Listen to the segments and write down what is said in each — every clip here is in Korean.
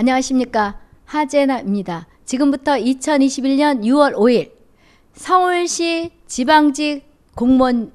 안녕하십니까 하재나입니다. 지금부터 2021년 6월 5일 서울시 지방직 공무원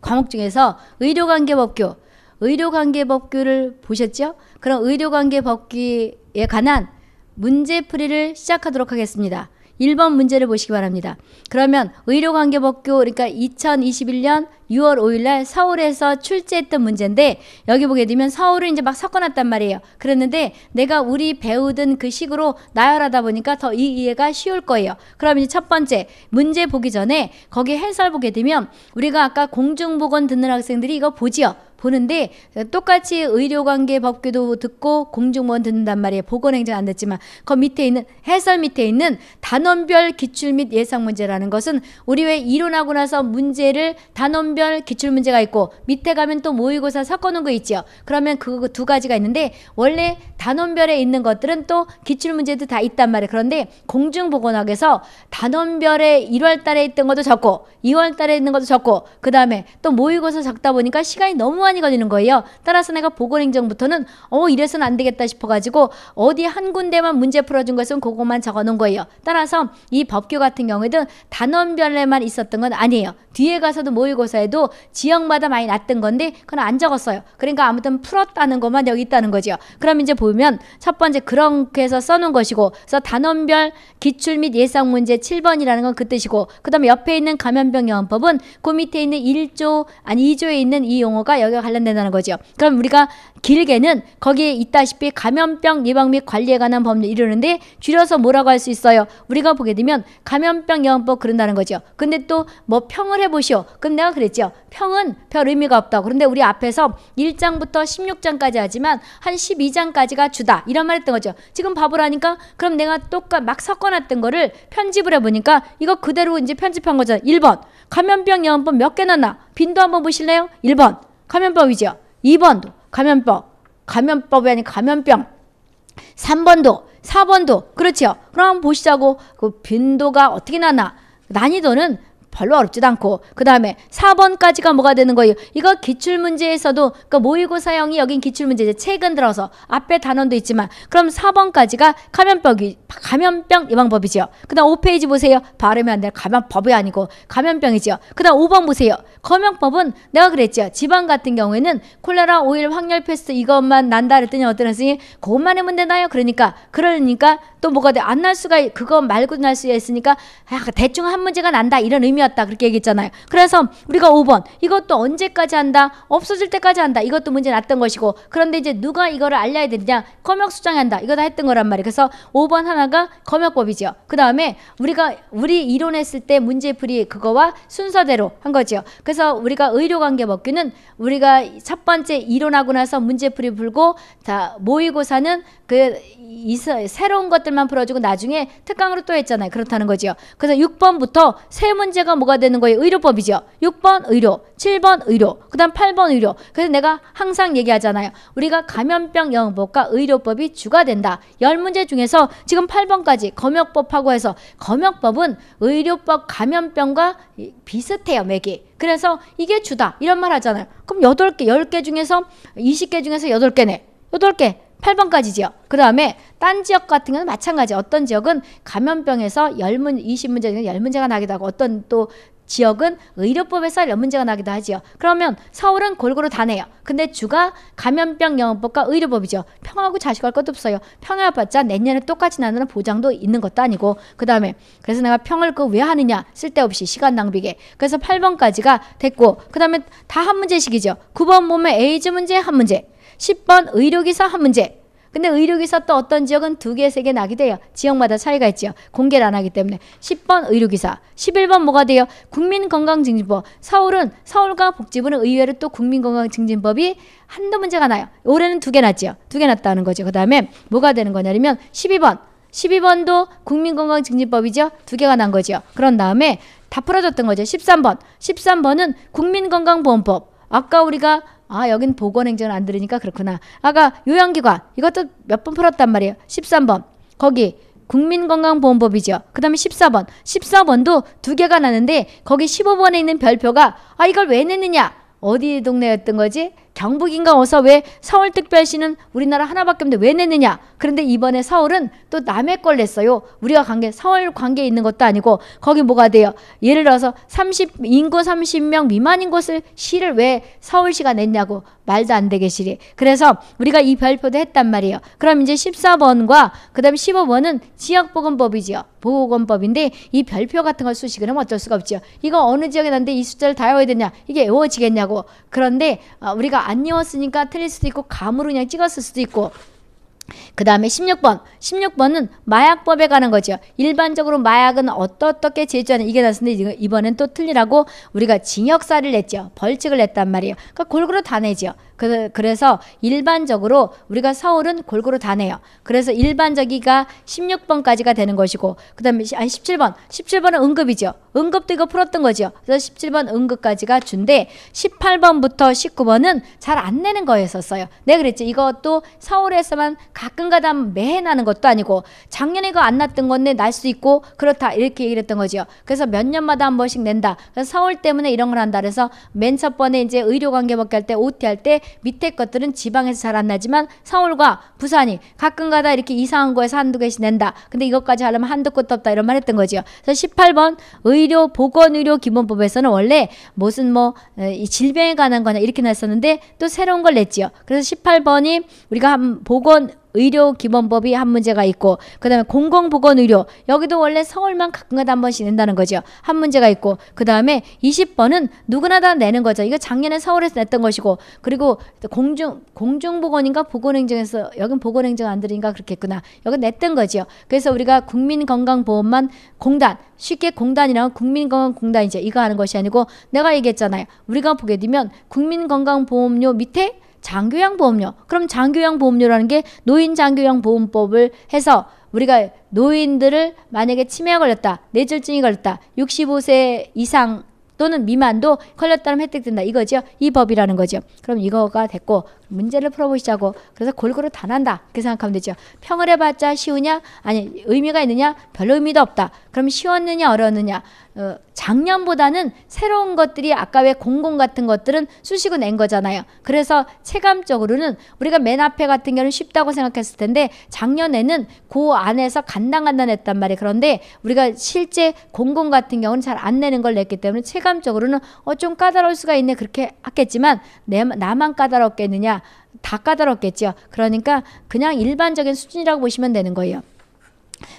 과목 중에서 의료관계법규 의료관계법규를 보셨죠? 그럼 의료관계법규에 관한 문제풀이를 시작하도록 하겠습니다. 1번 문제를 보시기 바랍니다. 그러면 의료관계법규 그러니까 2021년 6월 5일 날 서울에서 출제했던 문제인데 여기 보게 되면 서울을 이제 막 섞어놨단 말이에요. 그랬는데 내가 우리 배우든 그 식으로 나열하다 보니까 더 이 이해가 쉬울 거예요. 그럼 이제 첫 번째 문제 보기 전에 거기 해설 보게 되면 우리가 아까 공중보건 듣는 학생들이 이거 보지요. 보는데 똑같이 의료관계 법규도 듣고 공중보건 듣는단 말이에요. 보건행정 안 듣지만 그 밑에 있는 해설 밑에 있는 단원별 기출 및 예상 문제라는 것은 우리 왜 이론하고 나서 문제를 단원별 기출 문제가 있고 밑에 가면 또 모의고사 섞어놓은 거있죠 그러면 그 두 가지가 있는데 원래 단원별에 있는 것들은 또 기출 문제도 다 있단 말이에요. 그런데 공중보건학에서 단원별에 1월 달에 있던 것도 적고 2월 달에 있는 것도 적고 그 다음에 또 모의고사 적다 보니까 시간이 너무 시간이 걸리는 거예요. 따라서 내가 보건행정부터는 어이래선안 되겠다 싶어가지고 어디 한 군데만 문제 풀어준 것은 그것만 적어놓은 거예요. 따라서 이 법규 같은 경우에는 단원별에만 있었던 건 아니에요. 뒤에 가서도 모의고사에도 지역마다 많이 났던 건데 그건 안 적었어요. 그러니까 아무튼 풀었다는 것만 여기 있다는 거죠. 그럼 이제 보면 첫 번째 그렇게 해서 써놓은 것이고 그래서 단원별 기출 및 예상 문제 7번이라는 건 그 뜻이고 그 다음에 옆에 있는 감염병 영방법은그 밑에 있는 1조 아니 2조에 있는 이 용어가 여기 문제가 관련된다는 거죠. 그럼 우리가 길게는 거기에 있다시피 감염병 예방 및 관리에 관한 법률 이러는데 줄여서 뭐라고 할 수 있어요. 우리가 보게 되면 감염병 예방법 그런다는 거죠. 근데 또 뭐 평을 해보시오. 그럼 내가 그랬죠. 평은 별 의미가 없다. 그런데 우리 앞에서 1장부터 16장까지 하지만 한 12장까지가 주다. 이런 말 했던 거죠. 지금 바보라니까 그럼 내가 똑같 막 섞어놨던 거를 편집을 해보니까 이거 그대로 이제 편집한 거죠 1번 감염병 예방법 몇 개 났나? 빈도 한번 보실래요? 1번 감염병이죠 2번도 감염법. 감염법이 아닌 감염병. 3번도 4번도 그렇죠. 그럼 보시자고 그 빈도가 어떻게 나나 난이도는 별로 어렵지도 않고 그 다음에 4번까지가 뭐가 되는 거예요? 이거 기출문제에서도 그러니까 모의고사형이 여긴 기출문제제 최근 들어서 앞에 단원도 있지만 그럼 4번까지가 감염병이 감염병 예방법이죠. 그 다음 5페이지 보세요. 발음이 안 돼. 감염법이 아니고 감염병이죠. 그 다음 5번 보세요. 검역법은 내가 그랬죠. 지방 같은 경우에는 콜레라, 오일, 황열, 패스 트 이것만 난다 그랬더니 어떤 학생이 그것만 하면 되나요? 그러니까 그러니까 또 뭐가 돼? 안 날 수가 그거 말고 날 수가 있으니까 아, 대충 한 문제가 난다 이런 의미 꿈이었다 그렇게 얘기했잖아요. 그래서 우리가 5번 이것도 언제까지 한다? 없어질 때까지 한다. 이것도 문제 났던 것이고 그런데 이제 누가 이거를 알려야 되느냐? 검역 수정한다. 이거 다 했던 거란 말이에요. 그래서 5번 하나가 검역법이죠그 다음에 우리가 우리 이론했을 때 문제풀이 그거와 순서대로 한거죠 그래서 우리가 의료관계 법규는 우리가 첫 번째 이론하고 나서 문제풀이 풀고 다 모의고사는 그 이서, 새로운 것들만 풀어주고 나중에 특강으로 또 했잖아요. 그렇다는 거죠 그래서 6번부터 세 문제가 의사가 뭐가 되는 거예요? 의료법이죠. 6번 의료, 7번 의료, 그 다음 8번 의료. 그래서 내가 항상 얘기하잖아요. 우리가 감염병 영법과 의료법이 주가 된다. 10문제 중에서 지금 8번까지 검역법하고 해서 검역법은 의료법 감염병과 비슷해요. 맥이. 그래서 이게 주다. 이런 말 하잖아요. 그럼 8개, 10개 중에서 20개 중에서 8개네. 8개. 8번까지죠. 그 다음에 딴 지역 같은 경우는 마찬가지. 어떤 지역은 감염병에서 열문 20문제 중에 열문제가 나기도 하고 어떤 또 지역은 의료법에서 열문제가 나기도 하지요. 그러면 서울은 골고루 다 내요. 근데 주가 감염병 영업법과 의료법이죠. 평화하고 자식할 것도 없어요. 평화받자 내년에 똑같이 나누는 보장도 있는 것도 아니고 그 다음에 그래서 내가 평을 그 왜 하느냐 쓸데없이 시간 낭비게 그래서 8번까지가 됐고 그 다음에 다 한 문제씩이죠. 9번 보면 에이즈 문제 한 문제 10번 의료기사 한 문제. 근데 의료기사 또 어떤 지역은 두 개, 세 개 나게 돼요. 지역마다 차이가 있죠 공개를 안 하기 때문에. 10번 의료기사. 11번 뭐가 돼요? 국민건강증진법. 서울은, 서울과 복지부는 의외로 또 국민건강증진법이 한두 문제가 나요. 올해는 두개났죠두 개 났다는 거죠. 그 다음에 뭐가 되는 거냐면 12번. 12번도 국민건강증진법이죠. 두 개가 난 거죠. 그런 다음에 다 풀어졌던 거죠. 13번. 13번은 국민건강보험법. 아까 우리가 아, 여긴 보건행정을 안 들으니까 그렇구나. 아까 요양기관, 이것도 몇 번 풀었단 말이에요. 13번. 거기 국민건강보험법이죠. 그 다음에 14번. 14번도 두 개가 나는데 거기 15번에 있는 별표가 아, 이걸 왜 냈느냐? 어디 동네였던 거지? 경북인가 어서 왜 서울특별시는 우리나라 하나밖에 없는데 왜 내느냐. 그런데 이번에 서울은 또 남의 걸 냈어요. 우리가 관계 서울 관계에 있는 것도 아니고 거기 뭐가 돼요. 예를 들어서 30 인구 30명 미만인 곳을 시를 왜 서울시가 냈냐고 말도 안 되게 시리. 그래서 우리가 이 별표도 했단 말이에요. 그럼 이제 14번과 그다음에 15번은 지역보건법이지요. 보건법인데 이 별표 같은 걸 수식을 하면 어쩔 수가 없죠 이거 어느 지역에 났는데 이 숫자를 다 외워야 되냐. 이게 외워지겠냐고. 그런데 어, 우리가 안 입었으니까 틀릴 수도 있고 감으로 그냥 찍었을 수도 있고 그 다음에 16번. 16번은 마약법에 관한 거죠. 일반적으로 마약은 어떻게 제조하는 이게 나왔는데 이번엔 또 틀리라고 우리가 징역사를 냈죠. 벌칙을 냈단 말이에요. 그러니까 골고루 다 내죠. 그, 그래서 일반적으로 우리가 서울은 골고루 다 내요. 그래서 일반적이가 16번까지가 되는 것이고 그 다음에 17번 17번은 응급이죠. 응급도 이거 풀었던 거죠. 그래서 17번 응급까지가 준데 18번부터 19번은 잘 안 내는 거였었어요. 네그랬죠 이것도 서울에서만 가끔가다 매해 나는 것도 아니고 작년에 이거 안 났던 건데 날 수 있고 그렇다 이렇게 얘기를 했던 거죠. 그래서 몇 년마다 한 번씩 낸다. 그래서 서울 때문에 이런 걸 한다. 그래서 맨 첫 번에 이제 의료관계 법계 할때 OT 할때 밑에 것들은 지방에서 잘 안 나지만 서울과 부산이 가끔가다 이렇게 이상한 거에서 한두 개씩 낸다. 근데 이것까지 하려면 한두 곳도 없다 이런 말 했던 거지요. 그래서 18번 의료 보건의료 기본법에서는 원래 무슨 뭐 질병에 관한 거나 이렇게 냈었는데 또 새로운 걸 냈지요. 그래서 18번이 우리가 한 보건 의료 기본법이 한 문제가 있고 그다음에 공공보건의료 여기도 원래 서울만 가끔가다 한 번씩 낸다는 거죠. 한 문제가 있고 그다음에 20번은 누구나 다 내는 거죠. 이거 작년에 서울에서 냈던 것이고 그리고 공중 공중보건인가 보건행정에서 여긴 보건행정안들으니까 그렇겠구나. 여기 냈던 거죠 그래서 우리가 국민건강보험만 공단 쉽게 공단이랑 국민건강공단 이제 이거 하는 것이 아니고 내가 얘기했잖아요. 우리가 보게 되면 국민건강보험료 밑에 장교양 보험료. 그럼 장교양 보험료라는 게 노인 장교양 보험법을 해서 우리가 노인들을 만약에 치매가 걸렸다, 뇌졸중이 걸렸다, 65세 이상 또는 미만도 걸렸다면 혜택 된다 이거죠. 이 법이라는 거죠. 그럼 이거가 됐고 문제를 풀어보시자고 그래서 골고루 단한다 그렇게 생각하면 되죠 평을 해봤자 쉬우냐 아니 의미가 있느냐 별로 의미도 없다 그럼 쉬웠느냐 어려웠느냐 어, 작년보다는 새로운 것들이 아까 왜 공공 같은 것들은 수시고 낸 거잖아요 그래서 체감적으로는 우리가 맨 앞에 같은 경우는 쉽다고 생각했을 텐데 작년에는 그 안에서 간당간당했단 말이에요 그런데 우리가 실제 공공 같은 경우는 잘 안 내는 걸 냈기 때문에 체감적으로는 어 좀 까다로울 수가 있네 그렇게 했겠지만 내, 나만 까다롭겠느냐 다 까다롭겠죠. 그러니까 그냥 일반적인 수준이라고 보시면 되는 거예요.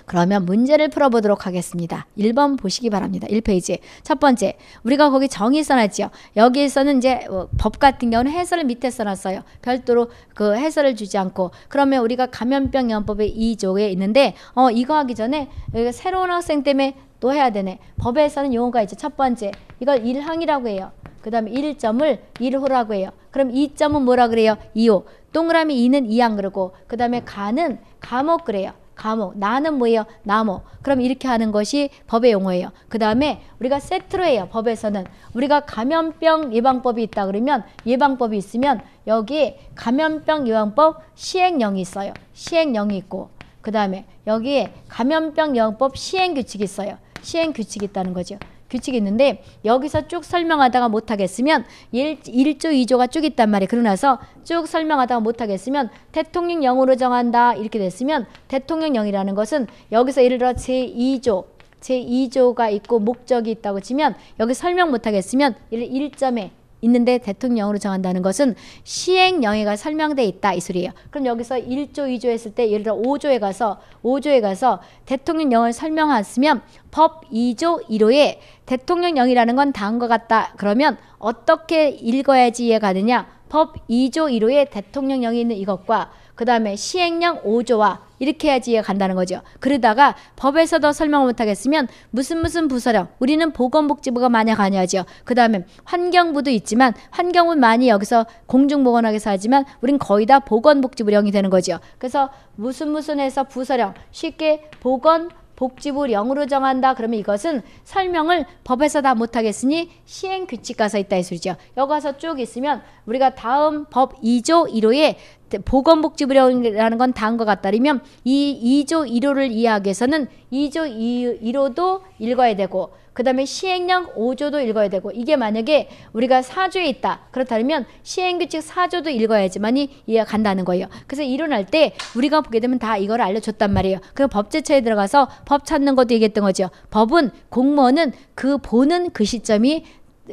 그러면 문제를 풀어보도록 하겠습니다. 1번 보시기 바랍니다. 1페이지. 첫 번째, 우리가 거기 정의 써놨지요. 여기에서는 이제 어, 법 같은 경우는 해설을 밑에 써놨어요. 별도로 그 해설을 주지 않고. 그러면 우리가 감염병 연법의 2조에 있는데, 어, 이거 하기 전에 그 새로운 학생 때문에 또 해야 되네. 법에서는 용어가 이제 첫 번째 이걸 일항이라고 해요. 그 다음에 1점을 1호라고 해요. 그럼 2점은 뭐라 그래요? 2호. 동그라미 2는 2항 그러고 그 다음에 가는 감옥 그래요. 감옥. 나는 뭐예요? 나무. 그럼 이렇게 하는 것이 법의 용어예요. 그 다음에 우리가 세트로 해요. 법에서는. 우리가 감염병 예방법이 있다 그러면 예방법이 있으면 여기 감염병 예방법 시행령이 있어요. 시행령이 있고 그 다음에 여기에 감염병 예방법 시행규칙이 있어요. 시행 규칙이 있다는 거죠. 규칙이 있는데 여기서 쭉 설명하다가 못하겠으면 1, 1조 2조가 쭉 있단 말이에요. 그러나서 쭉 설명하다가 못하겠으면 대통령령으로 정한다 이렇게 됐으면 대통령령이라는 것은 여기서 예를 들어 제2조 제2조가 있고 목적이 있다고 치면 여기 설명 못하겠으면 1, 점에 있는데 대통령으로 정한다는 것은 시행령에가 설명돼 있다 이 소리예요. 그럼 여기서 1조 2조 했을 때 예를 들어 5조에 가서 5조에 가서 대통령령을 설명했으면 법 2조 1호에 대통령령이라는 건 다음과 같다. 그러면 어떻게 읽어야지에 가느냐? 법 2조 1호에 대통령령이 있는 이것과 그 다음에 시행령 5조와 이렇게 해야지 이해가 간다는 거죠. 그러다가 법에서 더 설명을 못하겠으면 무슨 무슨 부서령 우리는 보건복지부가 만약 관여하죠. 그 다음에 환경부도 있지만 환경은 많이 여기서 공중보건학에서 하지만 우린 거의 다 보건복지부령이 되는 거죠. 그래서 무슨 무슨 해서 부서령 쉽게 보건 복지부 령으로 정한다. 그러면 이것은 설명을 법에서 다 못하겠으니 시행 규칙 가서 있다 이 소리죠. 여기 가서 쭉 있으면 우리가 다음 법 2조 1호에 보건복지부령이라는 건 다음과 같다면 이 2조 1호를 이해하기 위해서는 2조 1호도 읽어야 되고 그 다음에 시행령 5조도 읽어야 되고 이게 만약에 우리가 4조에 있다 그렇다면 시행규칙 4조도 읽어야지만이 이해가 간다는 거예요 그래서 일어날 때 우리가 보게 되면 다 이걸 알려줬단 말이에요 그럼 법제처에 들어가서 법 찾는 것도 얘기했던 거죠 법은 공무원은 그 보는 그 시점이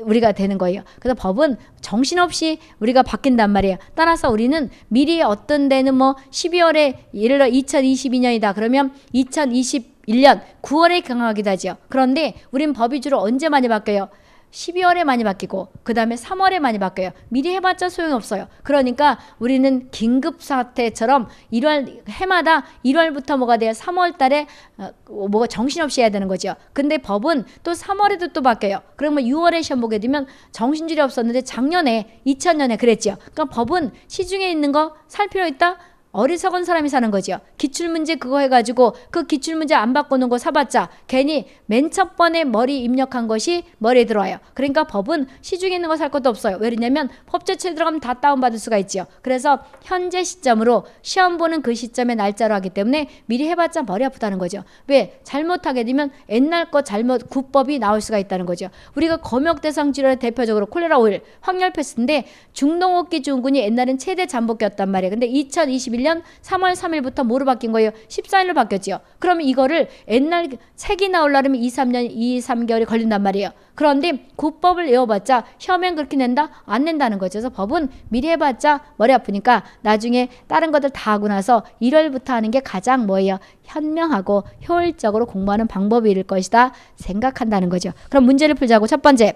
우리가 되는 거예요. 그래서 법은 정신없이 우리가 바뀐단 말이에요. 따라서 우리는 미리 어떤 데는 뭐 12월에 예를 들어 2022년이다 그러면 2021년 9월에 경험하기도 하죠. 그런데 우린 법이 주로 언제 많이 바뀌어요? 12월에 많이 바뀌고 그 다음에 3월에 많이 바뀌어요. 미리 해봤자 소용없어요. 그러니까 우리는 긴급사태처럼 1월 해마다 1월부터 뭐가 돼요? 3월 달에 어, 뭐가 정신없이 해야 되는 거죠. 근데 법은 또 3월에도 또 바뀌어요. 그러면 6월에 시험 보게 되면 정신줄이 없었는데 작년에 2000년에 그랬죠. 그러니까 법은 시중에 있는 거 살 필요 있다? 어리석은 사람이 사는 거죠 기출문제 그거 해가지고 그 기출문제 안 바꾸는 거 사봤자 괜히 맨 첫 번에 머리 입력한 것이 머리에 들어와요. 그러니까 법은 시중에 있는 거 살 것도 없어요. 왜 그러냐면 법제처에 들어가면 다 다운받을 수가 있지요. 그래서 현재 시점으로 시험 보는 그 시점의 날짜로 하기 때문에 미리 해봤자 머리 아프다는 거죠. 왜? 잘못하게 되면 옛날 거 잘못 구법이 나올 수가 있다는 거죠. 우리가 검역대상 질환의 대표적으로 콜레라 오일, 황열패스인데 중동호흡기 증후군이 옛날엔 최대 잠복기였단 말이에요. 근데 2021 2021년 3월 3일부터 뭐로 바뀐 거예요? 14일로 바뀌었지요. 그러면 이거를 옛날 책이 나올라면 2, 3년, 2, 3개월이 걸린단 말이에요. 그런데 국법을 외워봤자 혐의는 그렇게 낸다? 안 낸다는 거죠. 그래서 법은 미리 해봤자 머리 아프니까 나중에 다른 것들 다 하고 나서 1월부터 하는 게 가장 뭐예요? 현명하고 효율적으로 공부하는 방법일 것이다 생각한다는 거죠. 그럼 문제를 풀자고 첫 번째.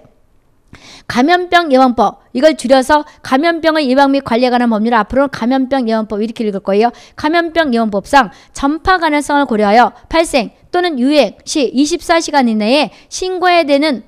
감염병 예방법 이걸 줄여서 감염병의 예방 및 관리에 관한 법률 앞으로는 감염병 예방법 이렇게 읽을 거예요. 감염병 예방법상 전파 가능성을 고려하여 발생 또는 유행 시 24시간 이내에 신고해야 되는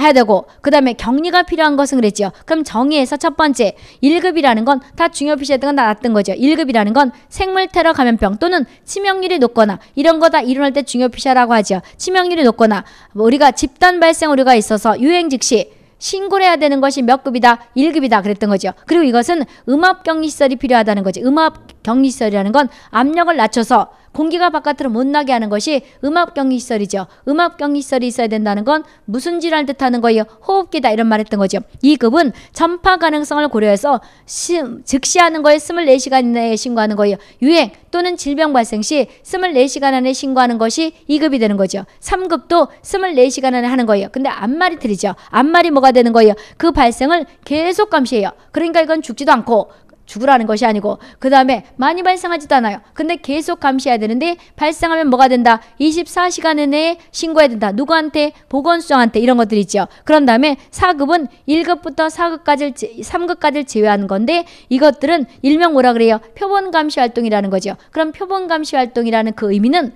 해야 되고 그 다음에 격리가 필요한 것은 그랬죠 그럼 정의에서 첫 번째 1급이라는 건 다 중요피시했던 건다 났던 거죠. 1급이라는 건 생물 테러 감염병 또는 치명률이 높거나 이런 거 다 일어날 때중요피시라고 하죠. 치명률이 높거나 뭐 우리가 집단 발생 우려가 있어서 유행 즉시 신고를 해야 되는 것이 몇 급이다, 일급이다 그랬던 거죠. 그리고 이것은 음압 격리시설이 필요하다는 거죠 음압 격리시설이라는 건 압력을 낮춰서 공기가 바깥으로 못 나게 하는 것이 음압 격리시설이죠. 음압 격리시설이 있어야 된다는 건 무슨 질환 뜻하는 거예요? 호흡기다 이런 말 했던 거죠. 이 급은 전파 가능성을 고려해서 시, 즉시하는 거에 24시간 내에 신고하는 거예요. 유행 또는 질병 발생 시 24시간 안에 신고하는 것이 2급이 되는 거죠. 3급도 24시간 안에 하는 거예요. 근데 앞말이 틀리죠. 앞말이 뭐가 되는 거예요? 그 발생을 계속 감시해요. 그러니까 이건 죽지도 않고 죽으라는 것이 아니고 그 다음에 많이 발생하지도 않아요. 근데 계속 감시해야 되는데 발생하면 뭐가 된다? 24시간 내에 신고해야 된다. 누구한테? 보건소장한테 이런 것들 이 있죠. 그런 다음에 4급은 1급부터 4급까지 3급까지 제외하는 건데 이것들은 일명 뭐라 그래요? 표본 감시 활동이라는 거죠. 그럼 표본 감시 활동이라는 그 의미는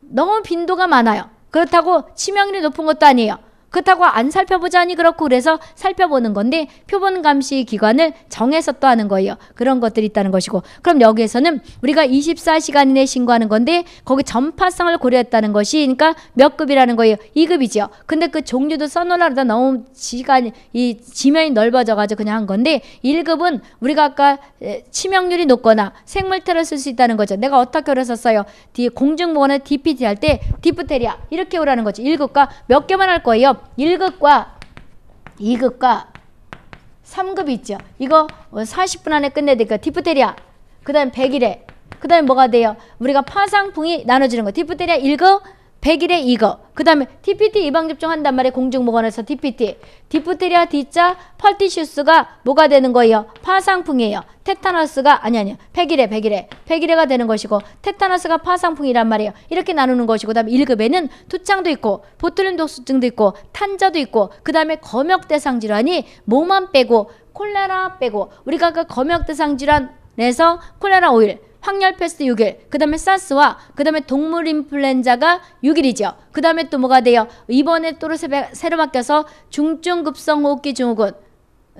너무 빈도가 많아요. 그렇다고 치명률이 높은 것도 아니에요. 그렇다고 안 살펴보자니 그렇고 그래서 살펴보는 건데 표본 감시 기관을 정해서 또 하는 거예요. 그런 것들이 있다는 것이고 그럼 여기에서는 우리가 24시간 이내 신고하는 건데 거기 전파성을 고려했다는 것이 그러니까 몇 급이라는 거예요. 2급이죠. 근데 그 종류도 써놓으려다 너무 시간이 이 지면이 넓어져가지고 그냥 한 건데 1급은 우리가 아까 치명률이 높거나 생물테를 쓸수 있다는 거죠. 내가 어떻게 그랬었어요. 뒤에 공중보건의 DPT 할 때 디프테리아 이렇게 오라는 거죠. 1급과 몇 개만 할 거예요. 1급과 2급과 3급 이 있죠. 이거 40분 어, 안에 끝내니까 디프테리아. 그 다음 100일에. 그 다음에 뭐가 돼요? 우리가 파상풍이 나눠지는 거. 디프테리아 1급, 100일에 이거. 그 다음에 TPT 예방 접종한단 말이에요. 공중보건에서 TPT. 디프테리아 D자 펄티슈스가 뭐가 되는 거예요? 파상풍이에요. 테타너스가 아니 아니요. 100일에 100일에 100일에가 되는 것이고 테타너스가 파상풍이란 말이에요. 이렇게 나누는 것이고 그다음에 1급에는 투창도 있고 보틀륨독수증도 있고 탄자도 있고 그다음에 검역대상 질환이 몸만 빼고 콜레라 빼고 우리가 그 검역대상 질환 에서 콜레라 오일 황열 패스트 6일, 그 다음에 사스와 그 다음에 동물 인플루엔자가 6일이죠. 그 다음에 또 뭐가 돼요? 이번에 또로 새로 바뀌어서 중증급성 호흡기 증후군,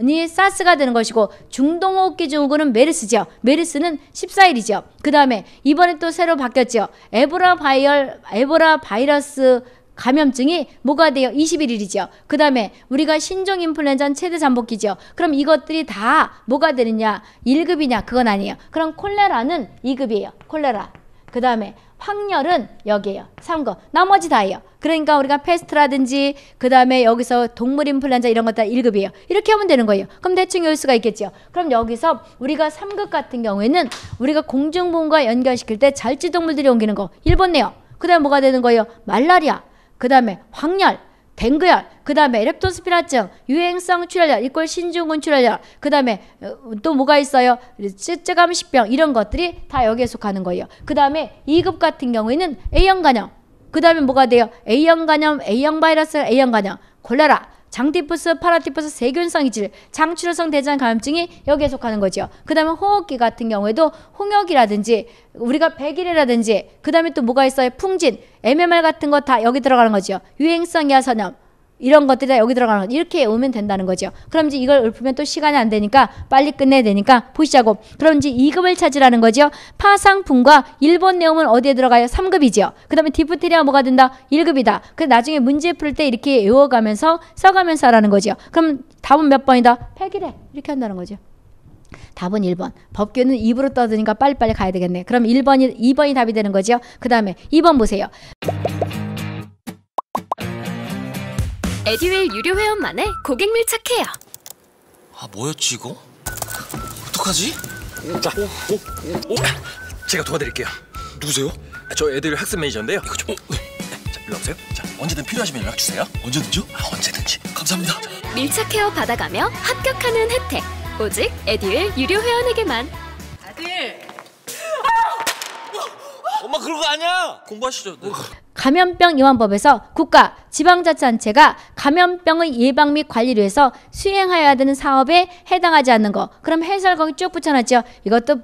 이 사스가 되는 것이고 중동호흡기 증후군은 메르스죠. 메르스는 14일이죠. 그 다음에 이번에 또 새로 바뀌었죠. 에보라 바이얼 에보라 바이러스 감염증이 뭐가 돼요? 21일이죠. 그 다음에 우리가 신종 인플루엔자는 최대 잠복기죠. 그럼 이것들이 다 뭐가 되느냐? 1급이냐? 그건 아니에요. 그럼 콜레라는 2급이에요. 콜레라. 그 다음에 확렬은 여기에요. 3급. 나머지 다예요. 그러니까 우리가 패스트라든지 그 다음에 여기서 동물 인플루엔자 이런 것 다 1급이에요. 이렇게 하면 되는 거예요. 그럼 대충 열 수가 있겠죠. 그럼 여기서 우리가 3급 같은 경우에는 우리가 공중보험과 연결시킬 때 잘지 동물들이 옮기는 거 1번 내요그 다음에 뭐가 되는 거예요? 말라리아. 그 다음에 황열, 댕그열, 그 다음에 렙토스피라증, 유행성 출혈열, 이꼴 신중근 출혈열, 그 다음에 어, 또 뭐가 있어요? 쯔쯔감식병 이런 것들이 다 여기에 속하는 거예요. 그 다음에 2급 같은 경우에는 A형 간염, 그 다음에 뭐가 돼요? A형 간염, A형 바이러스, A형 간염, 콜레라, 장티푸스, 파라티푸스, 세균성 이질, 장출성 대장 감염증이 여기에 속하는 거죠. 그 다음에 호흡기 같은 경우에도 홍역이라든지 우리가 백일이라든지 그 다음에 또 뭐가 있어요? 풍진, MMR 같은 거 다 여기 들어가는 거죠. 유행성 야선염, 이런 것들이 여기 들어가는 거 이렇게 오면 된다는 거죠. 그럼 이제 이걸 읊으면 또 시간이 안 되니까 빨리 끝내야 되니까 보시자고. 그럼 이제 2급을 찾으라는 거죠. 파상품과 일본 내용은 어디에 들어가요? 3급이죠. 그 다음에 디프테리아 뭐가 된다? 1급이다. 그 나중에 문제 풀 때 이렇게 외워가면서 써가면서 하라는 거죠. 그럼 답은 몇 번이다? 100이래. 이렇게 한다는 거죠. 답은 1번. 법규는 입으로 떠드니까 빨리빨리 가야 되겠네. 그럼 1번이 2번이 답이 되는 거죠. 그 다음에 2번 보세요. 에듀윌 유료 회원만의 고객 밀착해요. 아 뭐였지 이거? 어떡하지? 자, 오, 오, 오. 제가 도와드릴게요. 누구세요? 아, 저 애들 학습 매니저인데요. 이거 좀. 어, 네. 자, 일로 오세요. 자, 언제든 필요하시면 연락 주세요. 언제든지요? 아, 언제든지. 감사합니다. 밀착 케어 받아가며 합격하는 혜택. 오직 에듀윌 유료 회원에게만. 다들 엄마 그런 거 아니야. 공부하시죠. 네. 감염병 예방법에서 국가, 지방자치단체가 감염병의 예방 및 관리를 위해서 수행하여야 되는 사업에 해당하지 않는 거. 그럼 해설 거기 쭉 붙여놨죠. 이것도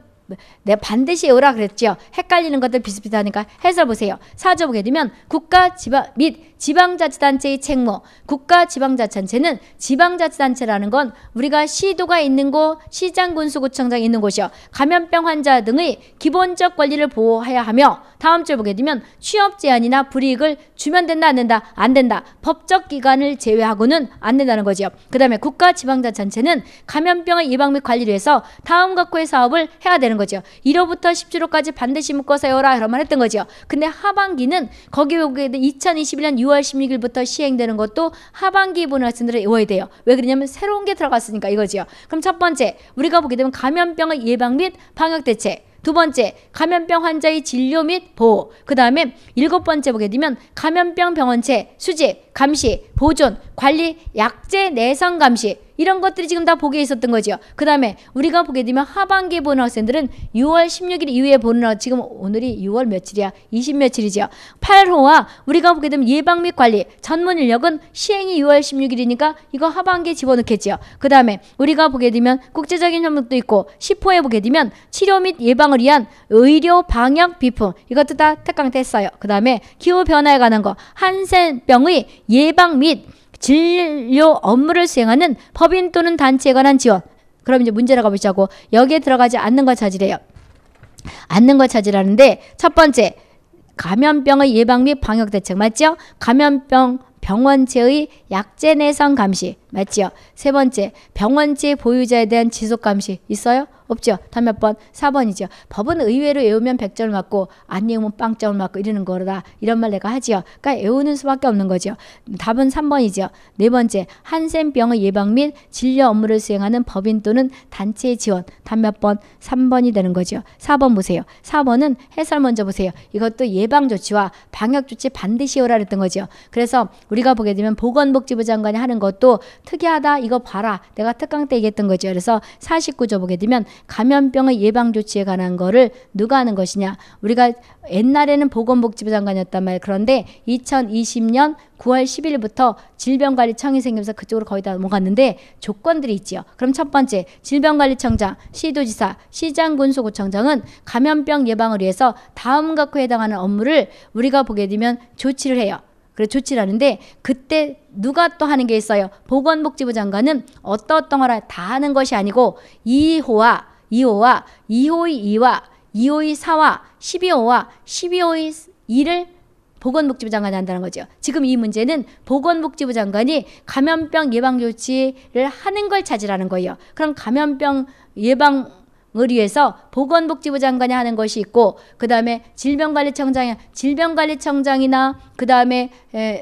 내가 반드시 오라 그랬죠. 헷갈리는 것들 비슷비슷하니까 해설 보세요. 사조 보게 되면 국가 지방 및 지방자치단체의 책무. 국가 지방자치단체는 지방자치단체라는 건 우리가 시도가 있는 곳, 시장 군수구청장 있는 곳이요. 감염병 환자 등의 기본적 권리를 보호해야 하며 다음 주에 보게 되면 취업 제한이나 불이익을 주면 된다 안 된다 안 된다. 법적 기관을 제외하고는 안 된다는 거죠 그다음에 국가 지방자치단체는 감염병의 예방 및 관리를 위해서 다음 각호의 사업을 해야 되는 되는 거죠. 1호부터 10주로까지 반드시 묶어 세워라 이런 말 했던 거죠. 근데 하반기는 거기 보게 2021년 6월 16일부터 시행되는 것도 하반기 보너스들을 외워야 돼요. 왜 그러냐면 새로운 게 들어갔으니까 이거죠. 그럼 첫 번째 우리가 보게 되면 감염병의 예방 및 방역 대책 두 번째, 감염병 환자의 진료 및 보호. 그 다음에 일곱 번째 보게 되면 감염병 병원체 수집, 감시, 보존, 관리, 약재 내성 감시 이런 것들이 지금 다 보게 있었던 거죠. 그 다음에 우리가 보게 되면 하반기에 보는 학생들은 6월 16일 이후에 보는 학, 어, 지금 오늘이 6월 며칠이야? 20 며칠이죠. 8호와 우리가 보게 되면 예방 및 관리 전문 인력은 시행이 6월 16일이니까 이거 하반기에 집어넣겠죠그 다음에 우리가 보게 되면 국제적인 협력도 있고 10호에 보게 되면 치료 및 예방을 위한 의료 방역 비품 이것도 다 특강됐어요. 그 다음에 기후 변화에 관한 거 한센병의 예방 및 진료 업무를 수행하는 법인 또는 단체에 관한 지원. 그럼 이제 문제라고 보자고 여기에 들어가지 않는 걸 찾으래요. 않는 걸 찾으라는데 첫 번째 감염병의 예방 및 방역 대책 맞죠? 감염병 병원체의 약제 내성 감시 맞지세 번째 병원체 보유자에 대한 지속 감시 있어요? 없죠. 다몇 번? 4번이죠. 법은 의외로 외우면 100점 을 맞고 안 외우면 0점을 맞고 이러는 거다. 이런 말 내가 하지요. 그러니까 외우는 수밖에 없는 거죠. 답은 3번이죠. 네 번째, 한센병의 예방 및 진료 업무를 수행하는 법인 또는 단체의 지원. 다몇 번? 3번이 되는 거죠. 4번 보세요. 4번은 해설 먼저 보세요. 이것도 예방 조치와 방역 조치 반드시 오라 그랬던 거죠. 그래서 우리가 보게 되면 보건복지부 장관이 하는 것도 특이하다. 이거 봐라. 내가 특강 때 얘기했던 거죠. 그래서 49조 보게 되면 감염병의 예방 조치에 관한 거를 누가 하는 것이냐? 우리가 옛날에는 보건복지부 장관이었단 말이에요. 그런데 2020년 9월 10일부터 질병관리청이 생겨서 그쪽으로 거의 다 넘어갔는데 조건들이 있지요. 그럼 첫 번째 질병관리청장, 시도지사, 시장군수구청장은 감염병 예방을 위해서 다음 각호에 해당하는 업무를 우리가 보게 되면 조치를 해요. 그래 좋지 않은데 그때 누가 또 하는 게 있어요. 보건복지부 장관은 어떠어떤 거라 다 하는 것이 아니고 2호와 2호와 2호의 2와 2호의 4와 12호와 12호의 2를 보건복지부 장관이 한다는 거죠. 지금 이 문제는 보건복지부 장관이 감염병 예방 조치를 하는 걸 찾으라는 거예요. 그럼 감염병 예방 의뢰에서 보건복지부 장관이 하는 것이 있고 그 다음에 질병관리청장이 질병관리청장이나 그 다음에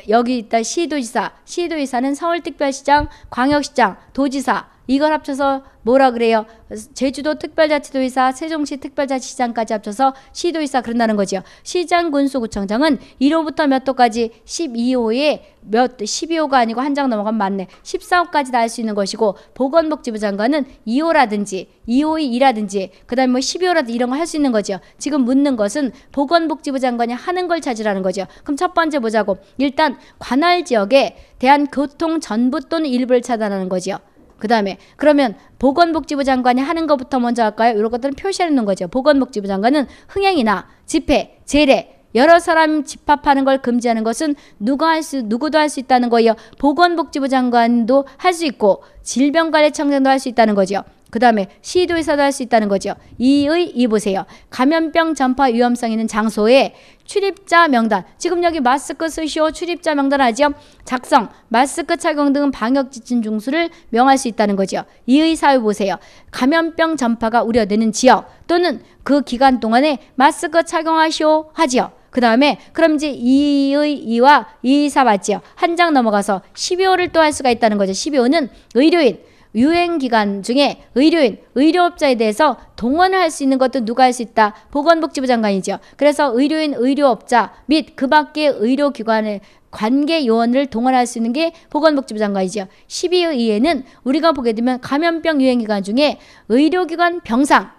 여기 있다 시도지사 시도지사는 서울특별시장 광역시장 도지사 이걸 합쳐서 뭐라 그래요? 제주도 특별자치도의사, 세종시 특별자치시장까지 합쳐서 시도의사 그런다는 거죠. 시장 군수구청장은 1호부터 몇 호까지 12호에 몇 12호가 아니고 한 장 넘어가면 맞네. 14호까지 다 할 수 있는 것이고 보건복지부 장관은 2호라든지 2호의 2라든지 그다음에 뭐 12호라든지 이런 거 할 수 있는 거죠. 지금 묻는 것은 보건복지부 장관이 하는 걸 찾으라는 거죠. 그럼 첫 번째 보자고. 일단 관할 지역에 대한 교통 전부 또는 일부를 차단하는 거죠. 그 다음에 그러면 보건복지부 장관이 하는 것부터 먼저 할까요? 이런 것들은 표시하는 거죠. 보건복지부 장관은 흥행이나 집회, 재래, 여러 사람 집합하는 걸 금지하는 것은 누가 할 수, 누구도 할 수 있다는 거예요. 보건복지부 장관도 할 수 있고 질병관리청장도 할 수 있다는 거죠. 그 다음에 시도에서도 할 수 있다는 거죠. 2의 2 보세요. 감염병 전파 위험성 있는 장소에 출입자 명단. 지금 여기 마스크 쓰시오 출입자 명단 하죠 작성, 마스크 착용 등 방역 지침 중수를 명할 수 있다는 거죠. 2의 4회 보세요. 감염병 전파가 우려되는 지역 또는 그 기간 동안에 마스크 착용하시오 하지요. 그 다음에 그럼 이제 2의 2와 2, 4 맞지요. 한 장 넘어가서 12호를 또 할 수가 있다는 거죠. 12호는 의료인. 유행기간 중에 의료인, 의료업자에 대해서 동원을 할 수 있는 것도 누가 할 수 있다? 보건복지부 장관이죠. 그래서 의료인, 의료업자 및 그 밖의 의료기관을 관계 요원을 동원할 수 있는 게 보건복지부 장관이죠. 12의 이에는 우리가 보게 되면 감염병 유행기간 중에 의료기관 병상,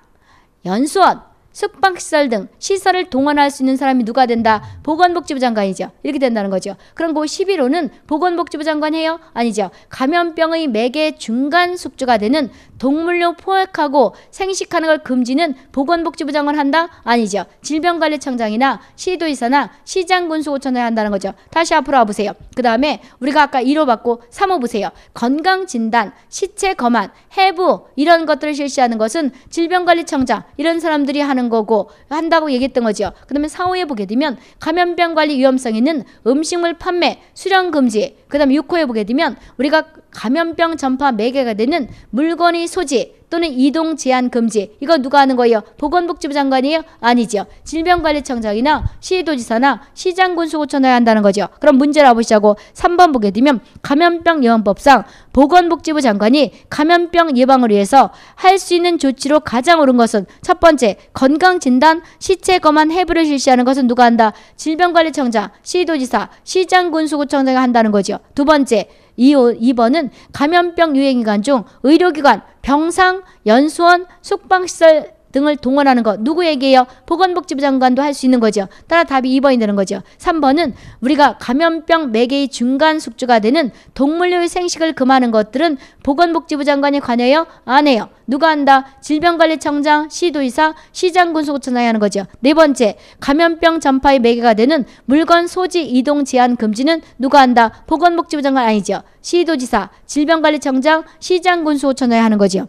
연수원, 숙박시설 등 시설을 동원할 수 있는 사람이 누가 된다? 보건복지부 장관이죠. 이렇게 된다는 거죠. 그럼 그 11호는 보건복지부 장관이에요? 아니죠. 감염병의 매개 중간 숙주가 되는 동물로 포획하고 생식하는 걸 금지는 보건복지부 장관 한다? 아니죠. 질병관리청장이나 시도지사나 시장군수호천을 한다는 거죠. 다시 앞으로 와보세요. 그 다음에 우리가 아까 1호 받고 3호 보세요. 건강진단, 시체 검안, 해부 이런 것들을 실시하는 것은 질병관리청장 이런 사람들이 하는 하는 거고 한다고 얘기했던 거죠. 그다음에 상호에 보게 되면 감염병 관리 위험성에는 음식물 판매, 수령 금지, 그다음 6호에 보게 되면 우리가 감염병 전파 매개가 되는 물건의 소지 또는 이동 제한 금지 이거 누가 하는 거예요? 보건복지부 장관이에요? 아니죠. 질병관리청장이나 시도지사나 시장군수구청에 한다는 거죠. 그럼 문제를 보시자고 3번 보게 되면 감염병 예방법상 보건복지부 장관이 감염병 예방을 위해서 할 수 있는 조치로 가장 옳은 것은 첫 번째 건강진단 시체 검안 해부를 실시하는 것은 누가 한다? 질병관리청장, 시도지사, 시장군수구청장이 한다는 거죠. 두 번째, 2번은 감염병 유행기간 중 의료기관, 병상, 연수원, 숙박시설 등을 동원하는 것 누구에게요? 보건복지부 장관도 할 수 있는 거죠. 따라 답이 2번이 되는 거죠. 3번은 우리가 감염병 매개의 중간 숙주가 되는 동물류의 생식을 금하는 것들은 보건복지부 장관이 관여요안 해요. 누가 한다? 질병관리청장, 시도의사, 시장군수구청장이 하는 거죠. 네 번째, 감염병 전파의 매개가 되는 물건 소지 이동 제한 금지는 누가 한다? 보건복지부 장관 아니죠. 시도지사, 질병관리청장, 시장군수구청장이 하는 거죠.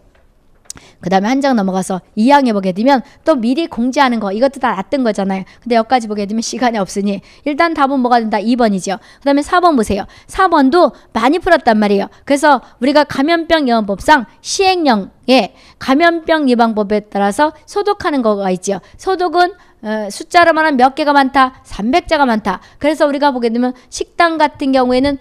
그 다음에 한 장 넘어가서 이항에 보게 되면 또 미리 공지하는 거 이것도 다 놨던 거잖아요. 근데 여기까지 보게 되면 시간이 없으니 일단 답은 뭐가 된다? 2번이죠. 그 다음에 4번 보세요. 4번도 많이 풀었단 말이에요. 그래서 우리가 감염병 예방법상 시행령에 감염병 예방법에 따라서 소독하는 거가 있죠. 소독은 어, 숫자로 말하면 몇 개가 많다? 300자가 많다. 그래서 우리가 보게 되면 식당 같은 경우에는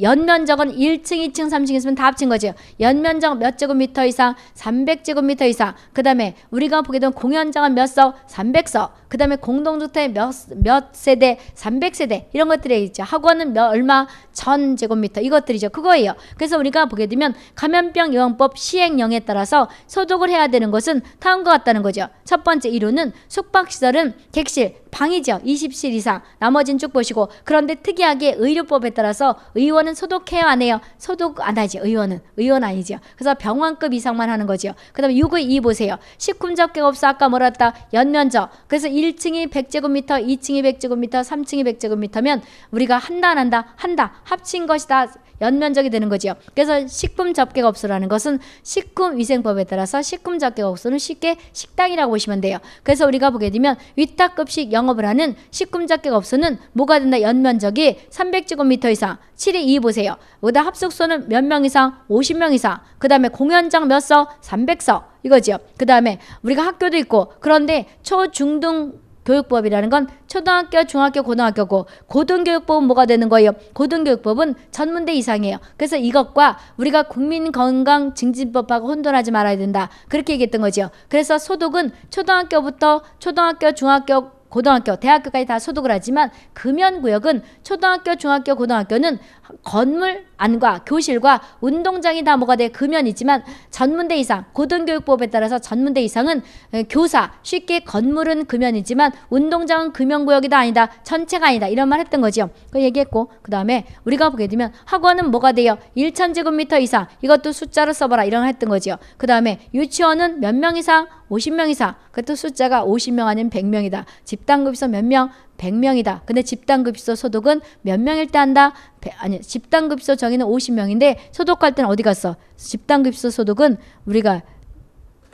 연면적은 1층, 2층, 3층 있으면 다 합친 거죠. 연면적 몇 제곱미터 이상? 300제곱미터 이상. 그 다음에 우리가 보게 되면 공연장은 몇 석? 300석. 그 다음에 공동주택 몇, 몇 세대? 300세대. 이런 것들이 있죠. 학원은 몇, 얼마? 1000제곱미터. 이것들이죠. 그거예요. 그래서 우리가 보게 되면 감염병 예방법 시행령에 따라서 소독을 해야 되는 것은 다음과 같다는 거죠. 첫 번째 이호는 숙박시설은 이쪽은 객실, 방이죠. 20실 이상. 나머진 쭉 보시고 그런데 특이하게 의료법에 따라서 의원은 소독해야 안 해요. 소독 안 하지. 의원은. 의원 아니죠. 그래서 병원급 이상만 하는 거죠. 그다음 에 6의 2 보세요. 식품접객업소 아까 뭐랬다. 연면적. 그래서 1층이 100제곱미터, 2층이 100제곱미터, 3층이 100제곱미터면 우리가 한다 안 한다. 한다. 합친 것이다. 연면적이 되는 거죠 그래서 식품 접객업소라는 것은 식품 위생법에 따라서 식품 접객업소는 쉽게 식당이라고 보시면 돼요. 그래서 우리가 보게 되면 위탁급식 영업을 하는 식품자격업소는 뭐가 된다 연면적이 300제곱미터 이상 7이 2 보세요. 여다 합숙소는 몇 명 이상 50명 이상 그 다음에 공연장 몇 석? 300석 이거지요. 그 다음에 우리가 학교도 있고 그런데 초중등 교육법이라는 건 초등학교, 중학교, 고등학교고 고등교육법은 뭐가 되는 거예요? 고등교육법은 전문대 이상이에요. 그래서 이것과 우리가 국민건강증진법하고 혼돈하지 말아야 된다. 그렇게 얘기했던 거죠. 그래서 소득은 초등학교부터 초등학교, 중학교, 고등학교, 대학교까지 다 소독을 하지만 금연 구역은 초등학교, 중학교, 고등학교는 건물 안과 교실과 운동장이 다 뭐가 돼 금연이지만 전문대 이상 고등교육법에 따라서 전문대 이상은 교사 쉽게 건물은 금연이지만 운동장은 금연 구역이다 아니다 전체가 아니다 이런 말 했던 거죠요그 얘기했고 그 다음에 우리가 보게 되면 학원은 뭐가 돼요? 1천 제곱미터 이상 이것도 숫자로 써봐라 이런 거 했던 거죠그 다음에 유치원은 몇 명 이상 50명 이상 그것도 숫자가 50명 아니면 100명이다. 집 집단급여소 몇 명? 100명이다. 근데 집단급여소 소득은 몇 명일 때 한다? 아니 집단급여소 정의는 50명인데 소득할 때는 어디 갔어? 집단급여소 소득은 우리가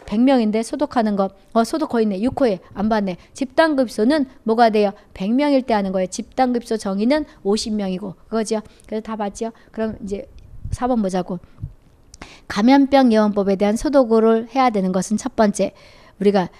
100명인데 소득하는 거. 어, 소득 거의 있네. 6호에 안 봤네. 집단급소는 뭐가 돼요? 100명일 때 하는 거예요. 집단급소 정의는 50명이고. 그거죠 그래서 다봤죠 그럼 이제 4번 보자고. 감염병 예방법에 대한 소독을 해야 되는 것은 첫 번째. 우리가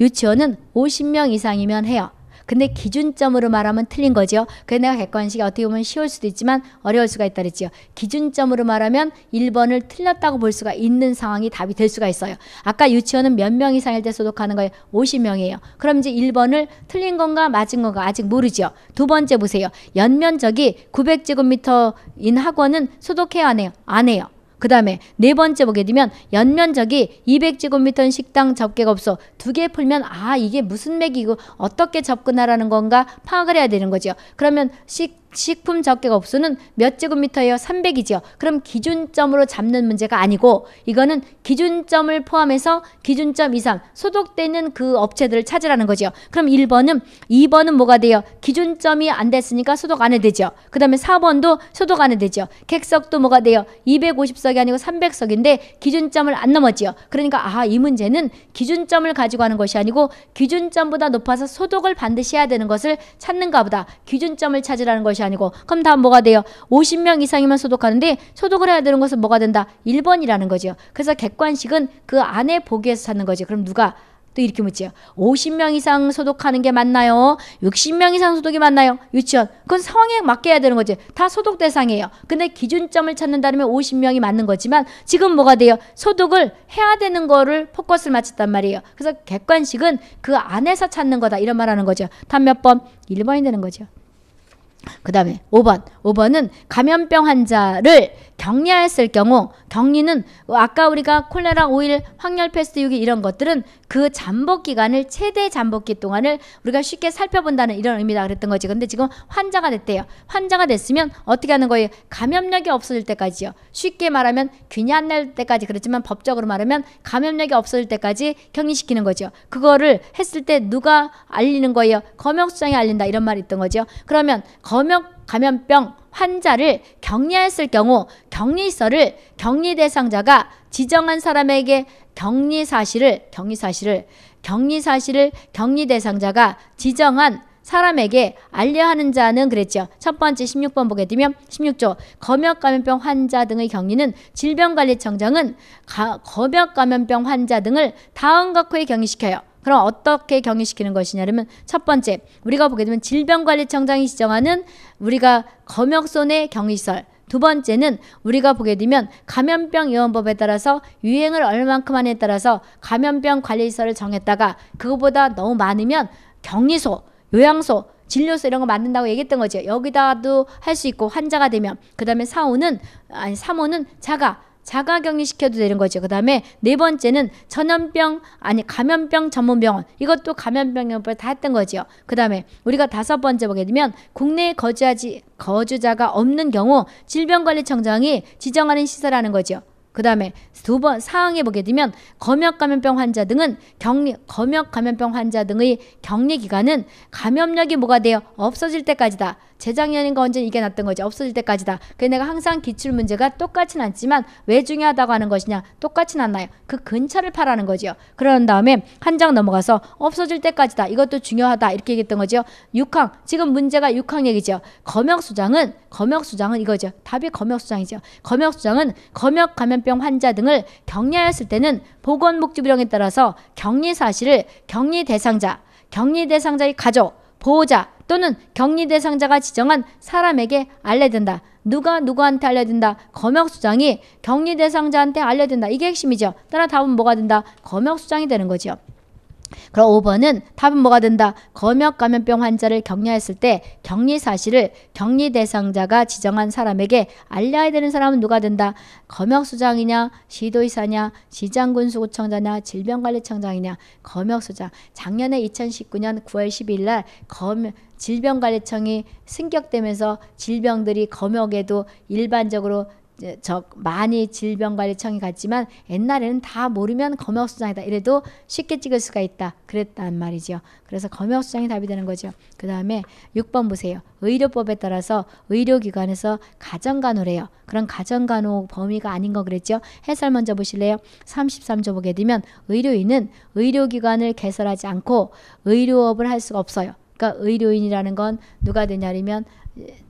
유치원은 50명 이상이면 해요. 근데 기준점으로 말하면 틀린 거지요. 그래서 내가 객관식이 어떻게 보면 쉬울 수도 있지만 어려울 수가 있다 그랬지요. 기준점으로 말하면 1번을 틀렸다고 볼 수가 있는 상황이 답이 될 수가 있어요. 아까 유치원은 몇 명 이상일 때 소독하는 거예요? 50명이에요. 그럼 이제 1번을 틀린 건가 맞은 건가 아직 모르죠두 번째 보세요. 연면적이 900제곱미터인 학원은 소독해야 하네요. 안 해요. 그 다음에 네 번째 보게 되면 연면적이 200제곱미터인 식당 접객 없어 두 개 풀면 아 이게 무슨 맥이고 어떻게 접근하라는 건가 파악을 해야 되는 거죠. 그러면 식 식품 적격 업소는 몇 제곱미터예요? 300이지요. 그럼 기준점으로 잡는 문제가 아니고 이거는 기준점을 포함해서 기준점 이상 소독되는 그 업체들을 찾으라는 거죠. 그럼 1번은 2번은 뭐가 돼요? 기준점이 안 됐으니까 소독 안 해야 되죠. 그 다음에 4번도 소독 안 해야 되죠. 객석도 뭐가 돼요? 250석이 아니고 300석인데 기준점을 안 넘었지요. 그러니까 아 이 문제는 기준점을 가지고 하는 것이 아니고 기준점보다 높아서 소독을 반드시 해야 되는 것을 찾는가 보다. 기준점을 찾으라는 것이 것이 아니고 그럼 다 뭐가 돼요? 50명 이상이면 소독하는데 소독을 해야 되는 것은 뭐가 된다? 1번이라는 거죠. 그래서 객관식은 그 안에 보기에서 찾는 거죠. 그럼 누가 또 이렇게 묻지요. 50명 이상 소독하는 게 맞나요? 60명 이상 소독이 맞나요? 유치원. 그건 상황에 맞게 해야 되는 거지. 다 소독 대상이에요. 근데 기준점을 찾는다면 50명이 맞는 거지만 지금 뭐가 돼요? 소독을 해야 되는 거를 포커스를 맞췄단 말이에요. 그래서 객관식은 그 안에서 찾는 거다. 이런 말 하는 거죠. 단 몇 번? 1번이 되는 거죠. 그 다음에 5번. 5번은 감염병 환자를 격리하였을 경우 격리는 아까 우리가 콜레라 오일 황열 패스트 유기 이런 것들은 그 잠복 기간을 최대 잠복기 동안을 우리가 쉽게 살펴본다는 이런 의미다 그랬던 거지. 근데 지금 환자가 됐대요. 환자가 됐으면 어떻게 하는 거예요? 감염력이 없어질 때까지요. 쉽게 말하면 균이 안 날 때까지 그렇지만 법적으로 말하면 감염력이 없어질 때까지 격리시키는 거죠. 그거를 했을 때 누가 알리는 거예요? 검역수장이 알린다 이런 말이 있던 거죠. 그러면 검역 감염병 환자를 격리했을 경우 격리서를 격리 대상자가 지정한 사람에게 격리 사실을 격리 사실을 격리 사실을 격리 대상자가 지정한 사람에게 알려하는 자는 그랬죠. 첫 번째 16번 보게 되면 16조 검역감염병 환자 등의 격리는 질병관리청장은 가, 검역감염병 환자 등을 다음 각호에 격리시켜요. 그럼 어떻게 경유시키는 것이냐 그러면 첫 번째 우리가 보게 되면 질병관리청장이 지정하는 우리가 검역손해 경유시설 두 번째는 우리가 보게 되면 감염병 예원법에 따라서 유행을 얼만큼 하냐에 따라서 감염병 관리시설을 정했다가 그거보다 너무 많으면 격리소, 요양소, 진료소 이런 거 만든다고 얘기했던 거죠. 여기다도 할 수 있고 환자가 되면 그 다음에 사호는 아니 삼호는 자가 자가격리시켜도 되는 거죠. 그 다음에 네 번째는 전염병 아니 감염병 전문병원 이것도 감염병 연구를 다 했던 거지요. 그 다음에 우리가 다섯 번째 보게 되면 국내에 거주하지 거주자가 없는 경우 질병관리청장이 지정하는 시설하는 거죠그 다음에 두 번 사항에 보게 되면 검역 감염병 환자 등은 격리 검역 감염병 환자 등의 격리 기간은 감염력이 뭐가 돼요 없어질 때까지다. 재작년인가 언제 이게 났던 거지 없어질 때까지다. 그래 내가 항상 기출 문제가 똑같진 않지만 왜 중요하다고 하는 것이냐 똑같진 않나요? 그 근처를 파라는 거지요. 그런 다음에 한 장 넘어가서 없어질 때까지다. 이것도 중요하다 이렇게 얘기했던 거지요. 6항 지금 문제가 6항 얘기죠. 검역수장은 검역수장은 이거죠. 답이 검역수장이죠. 검역수장은 검역 감염병 환자 등을 격리하였을 때는 보건복지부령에 따라서 격리 사실을 격리 대상자, 격리 대상자의 가족, 보호자, 또는 격리 대상자가 지정한 사람에게 알려야 다 누가 누구한테 알려야 다 검역수장이 격리 대상자한테 알려야 다 이게 핵심이죠. 따라 답은 뭐가 된다? 검역수장이 되는 거죠. 그럼 5번은 답은 뭐가 된다? 검역 감염병 환자를 격리했을 때 격리 사실을 격리 대상자가 지정한 사람에게 알려야 되는 사람은 누가 된다? 검역수장이냐, 시도의사냐, 시장군수구청장이냐 질병관리청장이냐, 검역수장. 작년에 2019년 9월 12일 날 검, 질병관리청이 승격되면서 질병들이 검역에도 일반적으로 예, 저 많이 질병관리청이 갔지만 옛날에는 다 모르면 검역수장이다 이래도 쉽게 찍을 수가 있다 그랬단 말이죠 그래서 검역수장이 답이 되는 거죠 그 다음에 6번 보세요 의료법에 따라서 의료기관에서 가정간호래요 그런 가정간호 범위가 아닌 거 그랬죠 해설 먼저 보실래요 33조 보게 되면 의료인은 의료기관을 개설하지 않고 의료업을 할 수가 없어요 그러니까 의료인이라는 건 누가 되냐면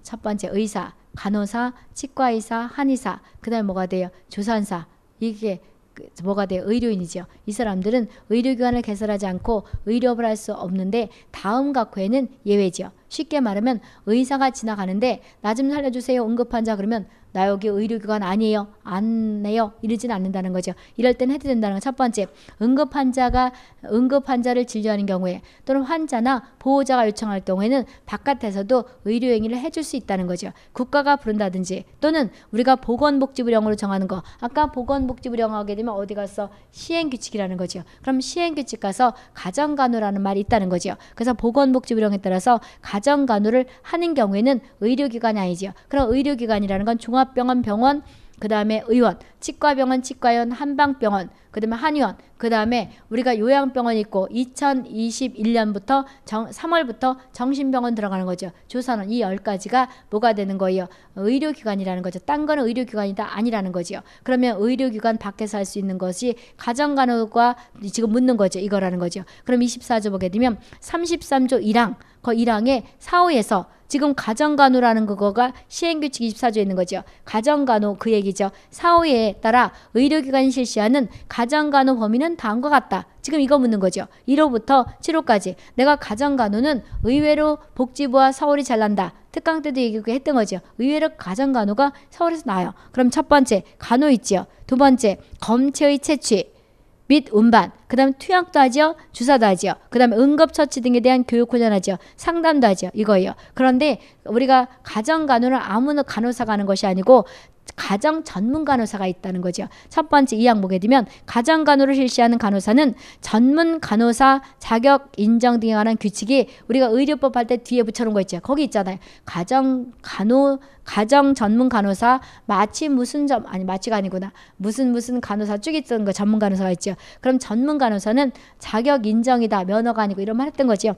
첫 번째 의사, 간호사, 치과의사, 한의사, 그다음에 뭐가 돼요? 조산사. 이게 그 뭐가 돼요? 의료인이죠. 이 사람들은 의료기관을 개설하지 않고 의료업을 할 수 없는데 다음과 후에는 예외죠. 쉽게 말하면 의사가 지나가는데 나 좀 살려주세요. 응급환자 그러면 나 여기 의료기관 아니에요. 안내요 이러진 않는다는 거죠. 이럴 땐 해도 된다는 거첫 번째. 응급환자가 응급환자를 진료하는 경우에 또는 환자나 보호자가 요청할 경우에는 바깥에서도 의료행위를 해줄 수 있다는 거죠. 국가가 부른다든지 또는 우리가 보건복지부령으로 정하는 거 아까 보건복지부령 하게 되면 어디 가서 시행규칙이라는 거죠. 그럼 시행규칙 가서 가정간호라는 말이 있다는 거죠. 그래서 보건복지부령에 따라서 가 가정 간호를 하는 경우에는 의료기관이 아니지요. 그럼 의료기관이라는 건 종합병원 병원 그 다음에 의원, 치과병원, 치과원, 의 한방병원, 그 다음에 한의원, 그 다음에 우리가 요양병원 있고 2021년부터 정, 3월부터 정신병원 들어가는 거죠. 조사는 이 10가지가 뭐가 되는 거예요? 의료기관이라는 거죠. 딴 거는 의료기관이다 아니라는 거죠 그러면 의료기관 밖에서 할 수 있는 것이 가정간호과 지금 묻는 거죠. 이거라는 거죠. 그럼 24조 보게 되면 33조 1항 거 1항의 4, 5에서 지금 가정간호라는 그거가 시행규칙 24조에 있는 거죠. 가정간호 그 얘기죠. 4, 5에 따라 의료기관이 실시하는 가정간호 범위는 다음과 같다. 지금 이거 묻는 거죠. 1호부터 7호까지 내가 가정간호는 의외로 복지부와 서울이 잘 난다. 특강 때도 얘기고 했던 거죠. 의외로 가정간호가 서울에서 나요. 그럼 첫 번째 간호 있지요. 두 번째 검체의 채취 및 운반, 그 다음 투약도 하죠. 주사도 하죠. 그 다음에 응급처치 등에 대한 교육 훈련하죠. 상담도 하죠. 이거예요. 그런데 우리가 가정간호는 아무나 간호사가 하는 것이 아니고 가정 전문 간호사가 있다는 거죠. 첫 번째 이 항목에 보면 가정 간호를 실시하는 간호사는 전문 간호사 자격 인정 등에 관한 규칙이 우리가 의료법 할 때 뒤에 붙여놓은 거 있죠. 거기 있잖아요. 가정 간호 가정 전문 간호사 마치 무슨 점 아니 마치가 아니구나 무슨 무슨 간호사 쭉 있던 거 전문 간호사가 있죠. 그럼 전문 간호사는 자격 인정이다 면허가 아니고 이런 말 했던 거죠.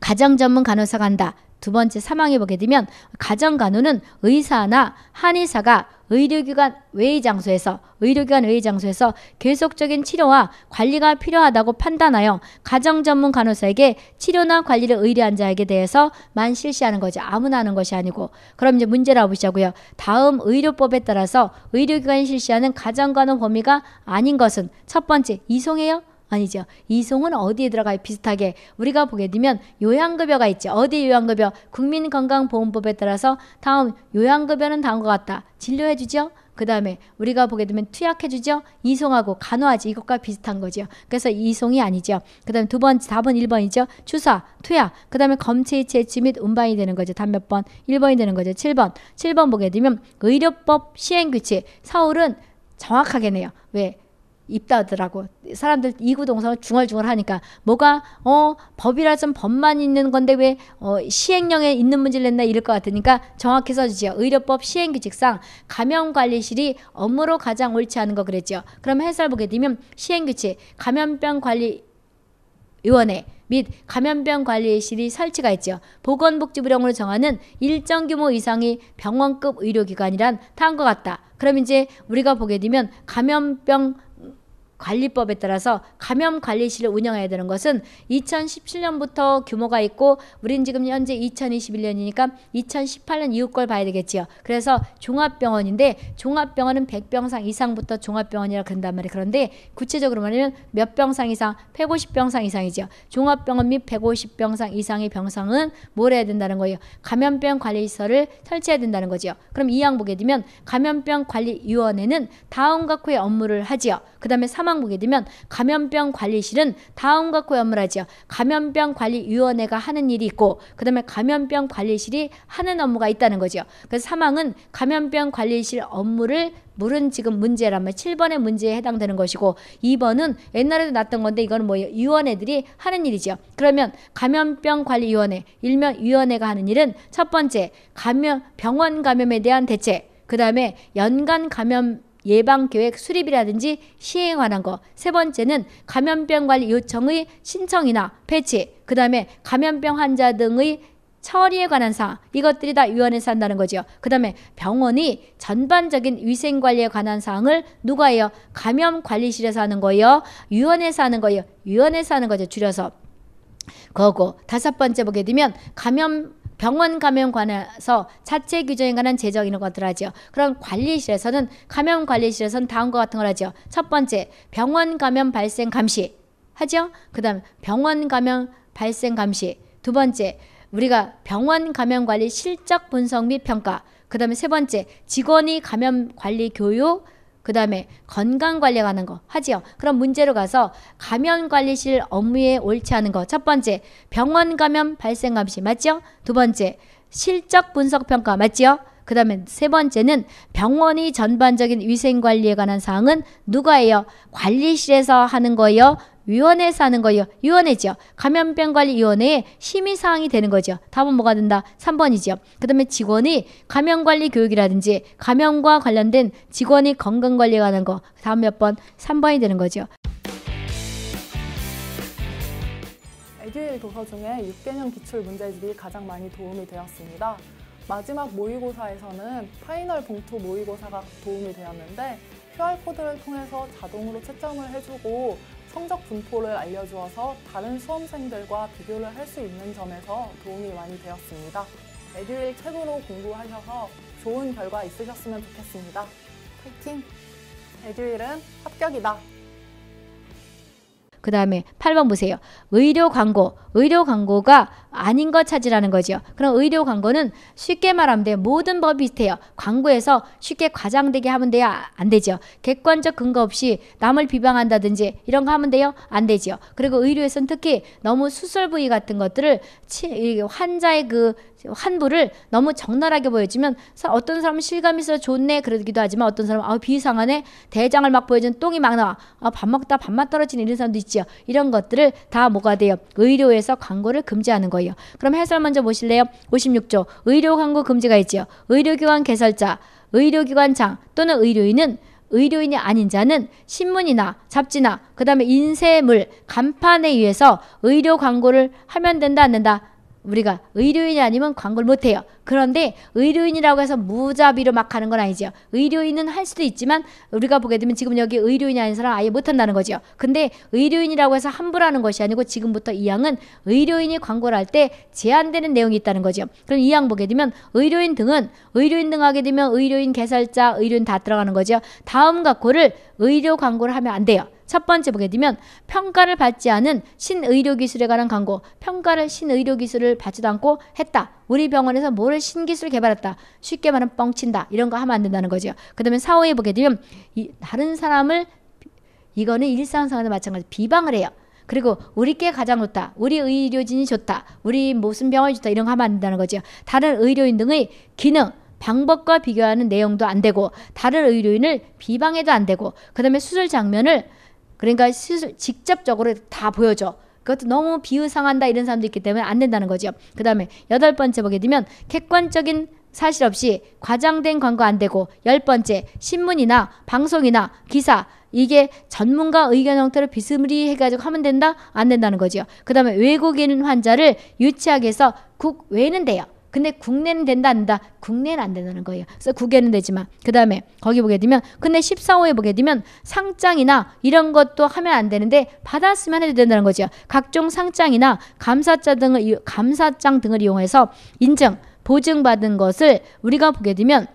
가정 전문 간호사간다두 번째 사망해 보게 되면 가정 간호는 의사나 한의사가 의료기관 외의 장소에서 의료기관 외의 장소에서 계속적인 치료와 관리가 필요하다고 판단하여 가정 전문 간호사에게 치료나 관리를 의뢰한 자에게 대해서만 실시하는 거지 아무나 하는 것이 아니고 그럼 이제 문제를 보시자고요. 다음 의료법에 따라서 의료기관이 실시하는 가정 간호 범위가 아닌 것은 첫 번째 이송해요. 아니죠. 이송은 어디에 들어가요? 비슷하게 우리가 보게 되면 요양급여가 있죠. 어디 요양급여? 국민건강보험법에 따라서 다음 요양급여는 다음과 같다. 진료해주죠. 그 다음에 우리가 보게 되면 투약해주죠. 이송하고 간호하지 이것과 비슷한 거죠. 그래서 이송이 아니죠. 그 다음에 두 번째 4번 1번이죠. 주사, 투약, 그 다음에 검체, 채취 및 운반이 되는 거죠. 단 몇 번? 1번이 되는 거죠. 7번. 7번 보게 되면 의료법 시행규칙. 서울은 정확하게 네요. 왜? 입다더라고. 사람들 이구동성 을 중얼중얼 하니까 뭐가 어 법이라 좀 법만 있는 건데 왜 어, 시행령에 있는 문제를 냈나 이럴 것 같으니까 정확히 써주지요. 의료법 시행규칙상 감염관리실이 업무로 가장 옳지 않은 거 그랬죠. 그럼 해설 보게 되면 시행규칙 감염병관리위원회 및 감염병관리실이 설치가 있죠. 보건복지부령으로 정하는 일정 규모 이상의 병원급 의료기관이란 다음과 같다. 그럼 이제 우리가 보게 되면 감염병 관리법에 따라서 감염 관리실을 운영해야 되는 것은 2017년부터 규모가 있고 우린 지금 현재 2021년이니까 2018년 이후 걸 봐야 되겠지요. 그래서 종합병원인데 종합병원은 100병상 이상부터 종합병원이라 그런단 말이에요. 그런데 구체적으로 말하면 몇 병상 이상 150병상 이상이죠 종합병원 및 150병상 이상의 병상은 뭘 해야 된다는 거예요. 감염병 관리시설을 설치해야 된다는 거죠 그럼 이 양 보게 되면 감염병 관리위원회는 다음과 후의 업무를 하지요. 그 다음에 사망 보게 되면 감염병 관리실은 다음과 고염을 하지 감염병 관리위원회가 하는 일이 있고 그다음에 감염병 관리실이 하는 업무가 있다는 거죠. 그래서 사망은 감염병 관리실 업무를 물은 지금 문제라면 7번의 문제에 해당되는 것이고 2번은 옛날에도 났던 건데 이거는 뭐 위원회들이 하는 일이죠. 그러면 감염병 관리 위원회, 일명 위원회가 하는 일은 첫 번째 감염 병원 감염에 대한 대책, 그다음에 연간 감염 예방 계획 수립이라든지 시행에 관한 것. 세 번째는 감염병 관리 요청의 신청이나 배치, 그다음에 감염병 환자 등의 처리에 관한 사항 이것들이 다 위원회에서 한다는 거죠. 그 다음에 병원이 전반적인 위생관리에 관한 사항을 누가 해요? 감염관리실에서 하는 거예요. 위원회에서 하는 거예요. 위원회에서 하는 거죠. 줄여서. 거고 다섯 번째 보게 되면 감염 병원 감염 관해서 자체 규정에 관한 제정 이런 것들 하죠. 그럼 관리실에서는 감염 관리실에서는 다음과 같은 걸 하죠. 첫 번째 병원 감염 발생 감시 하죠. 그다음 병원 감염 발생 감시 두 번째 우리가 병원 감염 관리 실적 분석 및 평가 그다음에 세 번째 직원이 감염 관리 교육 그 다음에 건강관리에 관한 거 하지요. 그럼 문제로 가서 감염관리실 업무에 옳지 않은 거. 첫 번째, 병원 감염 발생 감시 맞죠? 두 번째, 실적 분석 평가 맞지요? 그 다음에 세 번째는 병원이 전반적인 위생관리에 관한 사항은 누가 해요? 관리실에서 하는 거예요? 위원회에서 하는 거예요. 위원회죠. 감염병관리위원회의 심의사항이 되는 거죠. 답은 뭐가 된다? 3번이죠. 그 다음에 직원이 감염관리 교육이라든지 감염과 관련된 직원이 건강관리에 관한 거. 다음 몇 번? 3번이 되는 거죠. 애기일 도서 중에 6개년 기출 문제집이 가장 많이 도움이 되었습니다. 마지막 모의고사에서는 파이널 봉투 모의고사가 도움이 되었는데 QR코드를 통해서 자동으로 채점을 해주고 성적 분포를 알려주어서 다른 수험생들과 비교를 할 수 있는 점에서 도움이 많이 되었습니다. 에듀윌 책으로 공부하셔서 좋은 결과 있으셨으면 좋겠습니다. 파이팅! 에듀윌은 합격이다! 그 다음에 8번 보세요. 의료 광고. 의료 광고가 아닌 것 찾으라는 거죠. 그럼 의료 광고는 쉽게 말하면 돼요. 모든 법이 비슷해요. 광고에서 쉽게 과장되게 하면 돼요? 안 되죠. 객관적 근거 없이 남을 비방한다든지 이런 거 하면 돼요? 안 되죠. 그리고 의료에서는 특히 너무 수술 부위 같은 것들을 환자의 그 환부를 너무 적나라하게 보여주면 어떤 사람은 실감 있어 좋네 그러기도 하지만 어떤 사람은 아 비상하네 대장을 막 보여주면 똥이 막 나와 아, 밥 먹다 밥맛 떨어지는 이런 사람도 있죠. 이런 것들을 다 뭐가 돼요? 의료에서 의료서 광고를 금지하는 거예요. 그럼 해설 먼저 보실래요? 56조 의료 광고 금지가 있지요. 의료기관 개설자, 의료기관장 또는 의료인은 의료인이 아닌 자는 신문이나 잡지나 그 다음에 인쇄물, 간판에 의해서 의료 광고를 하면 된다 안 된다? 우리가 의료인이 아니면 광고를 못해요. 그런데 의료인이라고 해서 무자비로 막 하는 건 아니죠. 의료인은 할 수도 있지만 우리가 보게 되면 지금 여기 의료인이 아닌 사람 아예 못한다는 거죠. 근데 의료인이라고 해서 함부로 하는 것이 아니고 지금부터 이 양은 의료인이 광고를 할 때 제한되는 내용이 있다는 거죠. 그럼 이 양 보게 되면 의료인 등은 의료인 등 하게 되면 의료인 개설자, 의료인 다 들어가는 거죠. 다음 각고를 의료 광고를 하면 안 돼요. 첫 번째 보게 되면 평가를 받지 않은 신의료기술에 관한 광고 평가를 신의료기술을 받지도 않고 했다 우리 병원에서 뭐를 신기술 개발했다 쉽게 말하면 뻥친다 이런 거 하면 안 된다는 거죠 그 다음에 사후에 보게 되면 이, 다른 사람을 이거는 일상생활에 마찬가지 비방을 해요 그리고 우리께 가장 좋다. 우리 의료진이 좋다. 우리 무슨 병원이 좋다. 이런 거 하면 안 된다는 거죠. 다른 의료인 등의 기능, 방법과 비교하는 내용도 안 되고 다른 의료인을 비방해도 안 되고 그다음에 수술 장면을 그러니까 스스, 직접적으로 다 보여줘. 그것도 너무 비의상한다 이런 사람도 있기 때문에 안 된다는 거죠. 그 다음에 여덟 번째 보게 되면 객관적인 사실 없이 과장된 광고 안 되고 열 번째 신문이나 방송이나 기사 이게 전문가 의견 형태로 비스무리해가지고 하면 된다 안 된다는 거죠. 그 다음에 외국인 환자를 유치하게 해서 국외는 돼요. 근데 국내는 된다 안 된다 국내는 안 된다는 거예요 그래서 국외는 되지만 그 다음에 거기 보게 되면 근데 14호에 보게 되면 상장이나 이런 것도 하면 안 되는데 받았으면 해도 된다는 거죠 각종 상장이나 감사자 등을 감사장 등을 이용해서 인증 보증받은 것을 우리가 보게 되면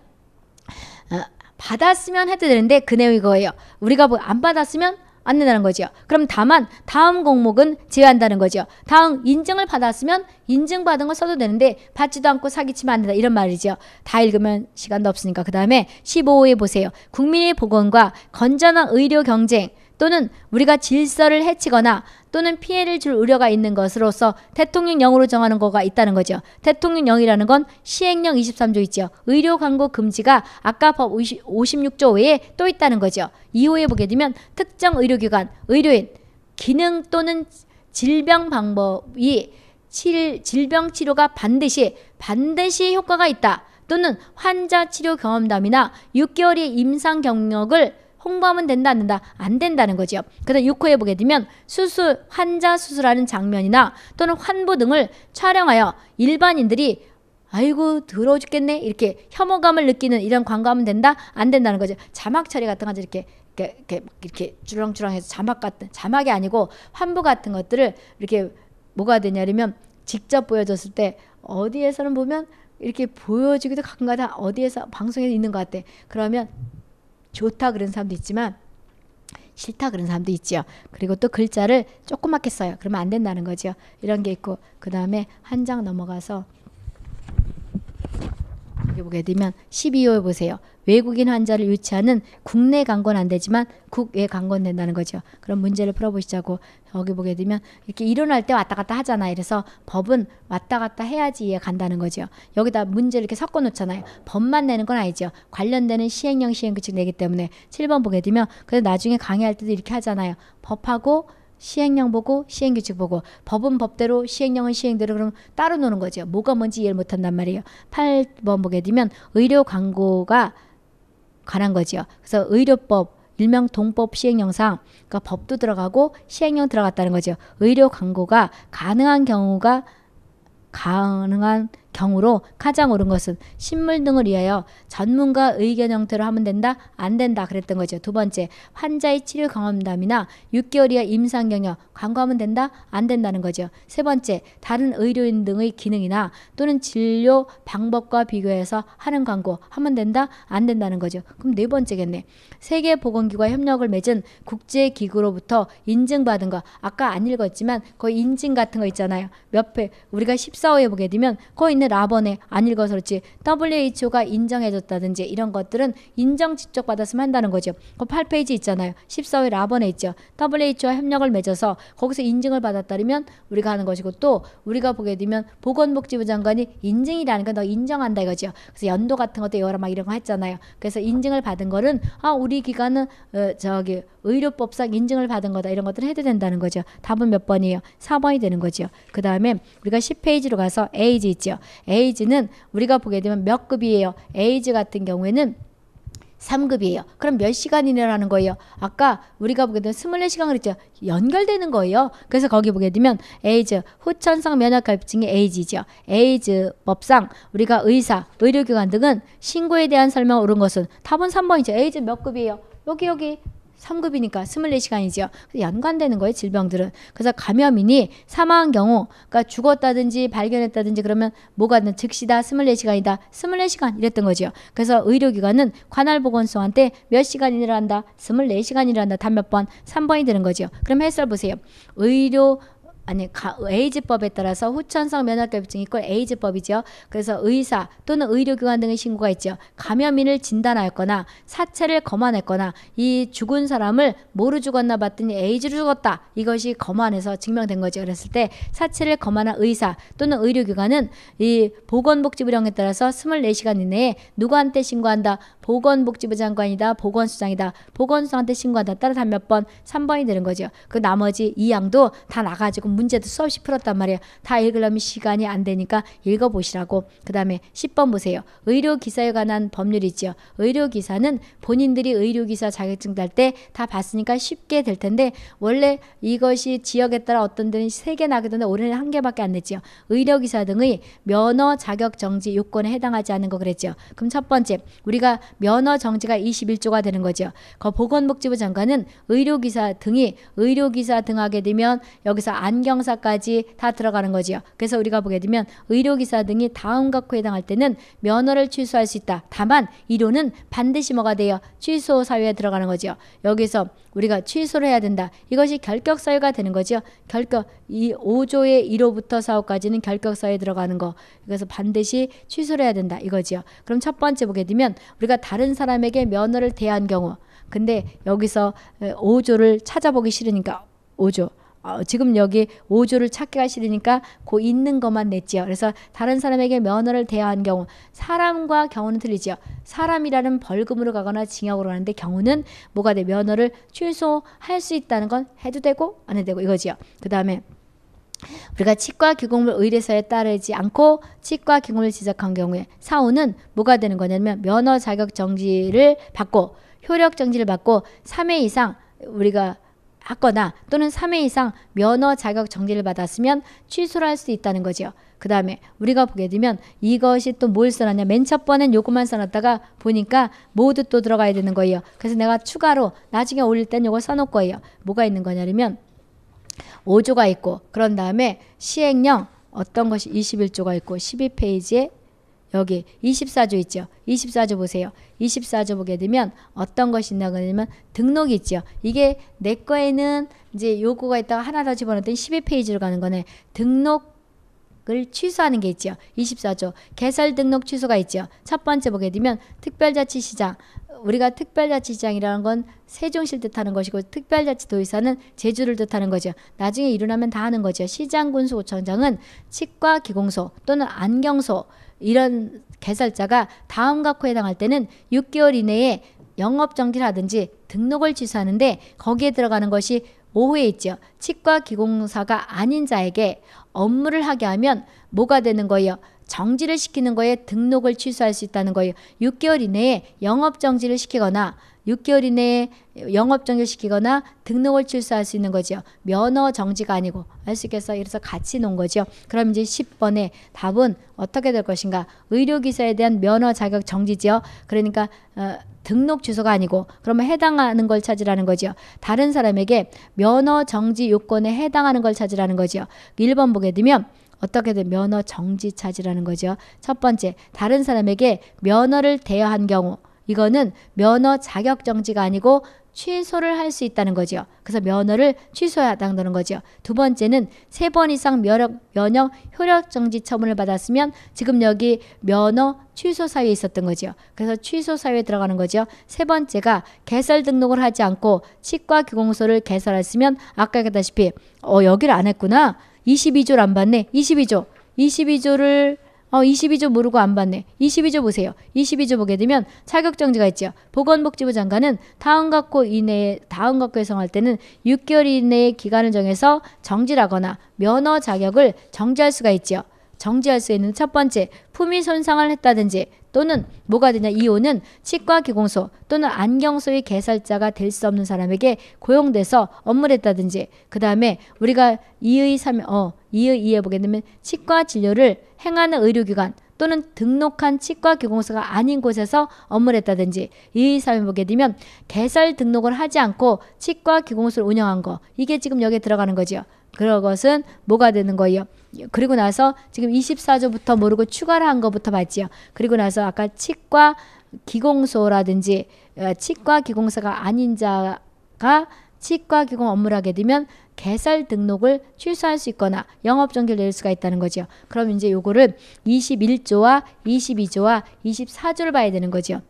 어, 받았으면 해도 되는데 그 내용이 거예요 우리가 안 받았으면 안 된다는 거죠. 그럼 다만 다음 공목은 제외한다는 거죠. 다음 인증을 받았으면 인증받은 거 써도 되는데 받지도 않고 사기치면 안 된다 이런 말이죠. 다 읽으면 시간도 없으니까 그 다음에 15호에 보세요. 국민의 보건과 건전한 의료 경쟁 또는 우리가 질서를 해치거나 또는 피해를 줄 우려가 있는 것으로서 대통령령으로 정하는 거가 있다는 거죠. 대통령령이라는 건 시행령 23조 있죠. 의료 광고 금지가 아까 법 56조 외에 또 있다는 거죠. 2호에 보게 되면 특정 의료기관, 의료인, 기능 또는 질병 방법이 칠, 질병 치료가 반드시 반드시 효과가 있다. 또는 환자 치료 경험담이나 6개월의 임상 경력을 홍보하면 된다 안 된다 안 된다는 거지 그다음 6호에 보게 되면 수술 환자 수술하는 장면이나 또는 환부 등을 촬영하여 일반인들이 아이고 더러워 죽겠네 이렇게 혐오감을 느끼는 이런 광고하면 된다 안 된다는 거죠. 자막 처리 같은 거 이렇게 이렇게 이렇게, 주렁주렁해서 자막 같은 자막이 아니고 환부 같은 것들을 이렇게 뭐가 되냐면 직접 보여줬을 때 어디에서는 보면 이렇게 보여주기도 가끔가다 어디에서 방송에 있는 것 같아. 그러면 좋다 그런 사람도 있지만 싫다 그런 사람도 있지요. 그리고 또 글자를 조그맣게 써요. 그러면 안 된다는 거죠. 이런 게 있고 그 다음에 한 장 넘어가서 여기 보게 되면 12호에 보세요. 외국인 환자를 유치하는 국내 강건 안 되지만 국외 강건 된다는 거죠. 그럼 문제를 풀어보시자고 여기 보게 되면 이렇게 일어날 때 왔다 갔다 하잖아. 이래서 법은 왔다 갔다 해야지 이해 간다는 거죠. 여기다 문제를 이렇게 섞어 놓잖아요. 법만 내는 건 아니죠. 관련되는 시행령 시행규칙 내기 때문에 7번 보게 되면 그래서 나중에 강의할 때도 이렇게 하잖아요. 법하고 시행령 보고 시행규칙 보고 법은 법대로 시행령은 시행대로 그럼 따로 노는 거죠. 뭐가 뭔지 이해를 못한단 말이에요. 8번 보게 되면 의료 광고가 관한 거죠 그래서 의료법 일명 동법 시행령상 그러니까 법도 들어가고 시행령 들어갔다는 거죠. 의료 광고가 가능한 경우가 가능한 경우로 가장 옳은 것은 식물 등을 위하여 전문가 의견 형태로 하면 된다 안 된다 그랬던 거죠. 두 번째 환자의 치료 경험담이나 6개월 이하 임상 경력 광고하면 된다 안 된다는 거죠. 세 번째 다른 의료인 등의 기능이나 또는 진료 방법과 비교해서 하는 광고 하면 된다 안 된다는 거죠. 그럼 네 번째겠네. 세계보건기구와 협력을 맺은 국제기구로부터 인증받은 거 아까 안 읽었지만 거의 인증 같은 거 있잖아요. 몇 회 우리가 14호에 보게 되면 거의 있는 라번에 안 읽어서 그렇지 WHO가 인정해줬다든지 이런 것들은 인정 직접 받았으면 한다는 거죠. 그 8페이지 있잖아요. 14회 라번에 있죠. WHO와 협력을 맺어서 거기서 인증을 받았다면 우리가 하는 것이고 또 우리가 보게 되면 보건복지부 장관이 인증이라는 건너 인정한다 이거죠. 그래서 연도 같은 것도 여러 막 이런 거 했잖아요. 그래서 인증을 받은 거는 아 우리 기관은 어, 저기 의료법상 인증을 받은 거다 이런 것들을 해도 된다는 거죠. 답은 몇 번이에요? 4번이 되는 거죠. 그 다음에 우리가 10페이지로 가서 에이지 있죠. 에이즈는 우리가 보게 되면 몇 급이에요. 에이즈 같은 경우에는 3급이에요. 그럼 몇시간이라는 거예요. 아까 우리가 보게 되면 24시간 그랬죠. 연결되는 거예요. 그래서 거기 보게 되면 에이즈, 후천성 면역갈증이 에이즈죠. 에이즈 법상 우리가 의사, 의료기관 등은 신고에 대한 설명 옳은 것은 답은 3번이죠. 에이즈 몇 급이에요? 여기 여기 3급이니까 2 4시간이죠 연관되는 거예요, 질병들은. 그래서 감염인이 사망한 경우, 그러니까 죽었다든지 발견했다든지 그러면 뭐가 즉시다, 24시간이다, 24시간 이랬던 거죠 그래서 의료기관은 관할보건소한테 몇 시간 일을 한다, 24시간 일을 한다, 단 몇 번, 3번이 되는 거죠 그럼 해설 보세요. 의료 아니 에이즈법에 따라서 후천성 면역결핍증이 있고 에이즈법이죠. 그래서 의사 또는 의료기관 등의 신고가 있죠. 감염인을 진단하였거나 사체를 검안했거나 이 죽은 사람을 모르 죽었나 봤더니 에이즈로 죽었다. 이것이 검안해서 증명된 거죠. 그랬을 때 사체를 검안한 의사 또는 의료기관은 이 보건복지부령에 따라서 2 4 시간 이내에 누구한테 신고한다. 보건복지부 장관이다. 보건수장이다. 보건수장한테 신고한다. 따라 단몇 번, 3번이 되는 거죠. 그 나머지 2양도다 나가지고 문제도 수없이 풀었단 말이에요. 다 읽으려면 시간이 안 되니까 읽어보시라고. 그 다음에 10번 보세요. 의료기사에 관한 법률이죠 의료기사는 본인들이 의료기사 자격증 딸 때 다 봤으니까 쉽게 될 텐데 원래 이것이 지역에 따라 어떤 데는 세 개나기 되는데 올해는 한 개밖에 안 됐죠. 의료기사 등의 면허 자격 정지 요건에 해당하지 않은 거 그랬죠. 그럼 첫 번째 우리가 면허 정지가 21조가 되는 거죠. 그 보건복지부 장관은 의료기사 등이 의료기사 등하게 되면 여기서 안 안경사까지 다 들어가는 거지요. 그래서 우리가 보게 되면 의료기사 등이 다음 각호에 해당할 때는 면허를 취소할 수 있다. 다만 이론은 반드시 뭐가 되어 취소 사유에 들어가는 거지요. 여기서 우리가 취소를 해야 된다. 이것이 결격 사유가 되는 거지요. 결격 이 5조의 1호부터 4호까지는 결격 사유에 들어가는 거. 그래서 반드시 취소를 해야 된다. 이거지요. 그럼 첫 번째 보게 되면 우리가 다른 사람에게 면허를 대한 경우 근데 여기서 5조를 찾아보기 싫으니까 5조 어, 지금 여기 5조를 찾기가 싫으니까 고그 있는 것만 냈지요. 그래서 다른 사람에게 면허를 대여한 경우 사람과 경우는 틀리죠 사람이라는 벌금으로 가거나 징역으로 가는데 경우는 뭐가 돼? 면허를 취소할 수 있다는 건 해도 되고 안 해도 되고 이거지요. 그 다음에 우리가 치과 기공물 의뢰서에 따르지 않고 치과 기공을 지적한 경우에 사후는 뭐가 되는 거냐면 면허 자격 정지를 받고 효력 정지를 받고 3회 이상 우리가 하거나 또는 3회 이상 면허 자격 정지를 받았으면 취소를 할 수 있다는 거죠그 다음에 우리가 보게 되면 이것이 또 뭘 써놨냐. 맨 첫 번엔 요것만 써놨다가 보니까 모두 또 들어가야 되는 거예요. 그래서 내가 추가로 나중에 올릴 땐요거 써놓을 거예요. 뭐가 있는 거냐면 5조가 있고 그런 다음에 시행령 어떤 것이 21조가 있고 12페이지에 여기 24조 있죠. 24조 보세요. 24조 보게 되면 어떤 것이 있나 그러면 등록이 있죠. 이게 내 거에는 이제 요구가 있다가 하나 더집어넣었 12페이지로 가는 거네. 등록 을 취소하는 게 있죠. 24조 개설 등록 취소가 있죠. 첫 번째 보게 되면 특별자치시장 우리가 특별자치시장이라는 건 세종시를 뜻하는 것이고 특별자치도의사는 제주를 뜻하는 거죠. 나중에 일어나면 다 하는 거죠. 시장군수구청장은 치과기공소 또는 안경소 이런 개설자가 다음 각호에 해당할 때는 6개월 이내에 영업 정지라든지 등록을 취소하는데 거기에 들어가는 것이 5호에 있죠. 치과 기공사가 아닌 자에게 업무를 하게 하면 뭐가 되는 거예요? 정지를 시키는 거에 등록을 취소할 수 있다는 거예요. 6개월 이내에 영업 정지를 시키거나 6개월 이내에 영업 종료시키거나 등록을 취소할 수 있는 거지요. 면허 정지가 아니고 알수 있겠어. 이래서 같이 놓은 거죠 그럼 이제 1 0번의 답은 어떻게 될 것인가? 의료기사에 대한 면허 자격 정지지요. 그러니까 어, 등록 취소가 아니고 그러면 해당하는 걸 찾으라는 거죠 다른 사람에게 면허 정지 요건에 해당하는 걸 찾으라는 거죠 1번 보게 되면 어떻게든 면허 정지 찾으라는 거죠. 첫 번째, 다른 사람에게 면허를 대여한 경우 이거는 면허 자격 정지가 아니고 취소를 할 수 있다는 거지요. 그래서 면허를 취소해야 한다는 거죠두 번째는 세 번 이상 면역, 면역 효력 정지 처분을 받았으면 지금 여기 면허 취소 사유에 있었던 거죠 그래서 취소 사유에 들어가는 거죠세 번째가 개설 등록을 하지 않고 치과 기공소를 개설했으면 아까 얘기했다시피 어 여기를 안 했구나. 22조를 안 받네. 22조. 22조를 어, 22조 모르고 안 봤네. 22조 보세요. 22조 보게 되면 자격정지가 있죠 보건복지부 장관은 다음 각고 이내에 다음 각고 해성할 때는 6개월 이내에 기간을 정해서 정지라거나 면허 자격을 정지할 수가 있죠 정지할 수 있는 첫 번째 품위 손상을 했다든지 또는 뭐가 되냐 이혼은 치과 기공소 또는 안경소의 개설자가 될 수 없는 사람에게 고용돼서 업무를 했다든지 그 다음에 우리가 2의 삼어 2의 2에 보게 되면 치과 진료를 행하는 의료기관 또는 등록한 치과기공사가 아닌 곳에서 업무를 했다든지 이 사회 보게 되면 개설 등록을 하지 않고 치과기공사를 운영한 거 이게 지금 여기에 들어가는 거죠 그런 것은 뭐가 되는 거예요? 그리고 나서 지금 24조부터 모르고 추가를 한 것부터 봤지요. 그리고 나서 아까 치과 기공소라든지 어, 치과 기공사가 아닌 자가 치과 기공 업무를 하게 되면 개설 등록을 취소할 수 있거나 영업 종결 를 내릴 수가 있다는 거지 그럼 이제 요거를 21조와 22조와 24조를 봐야 되는 거지그러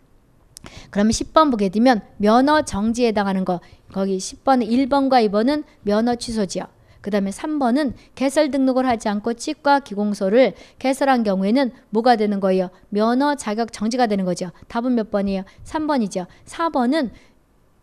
10번 보게 되면 면허 정지에 해당하는 거 거기 10번 1번과 2번은 면허 취소지요. 그 다음에 3번은 개설 등록을 하지 않고 치과 기공소를 개설한 경우에는 뭐가 되는 거예요? 면허 자격 정지가 되는 거죠. 답은 몇 번이에요? 3번이죠. 4번은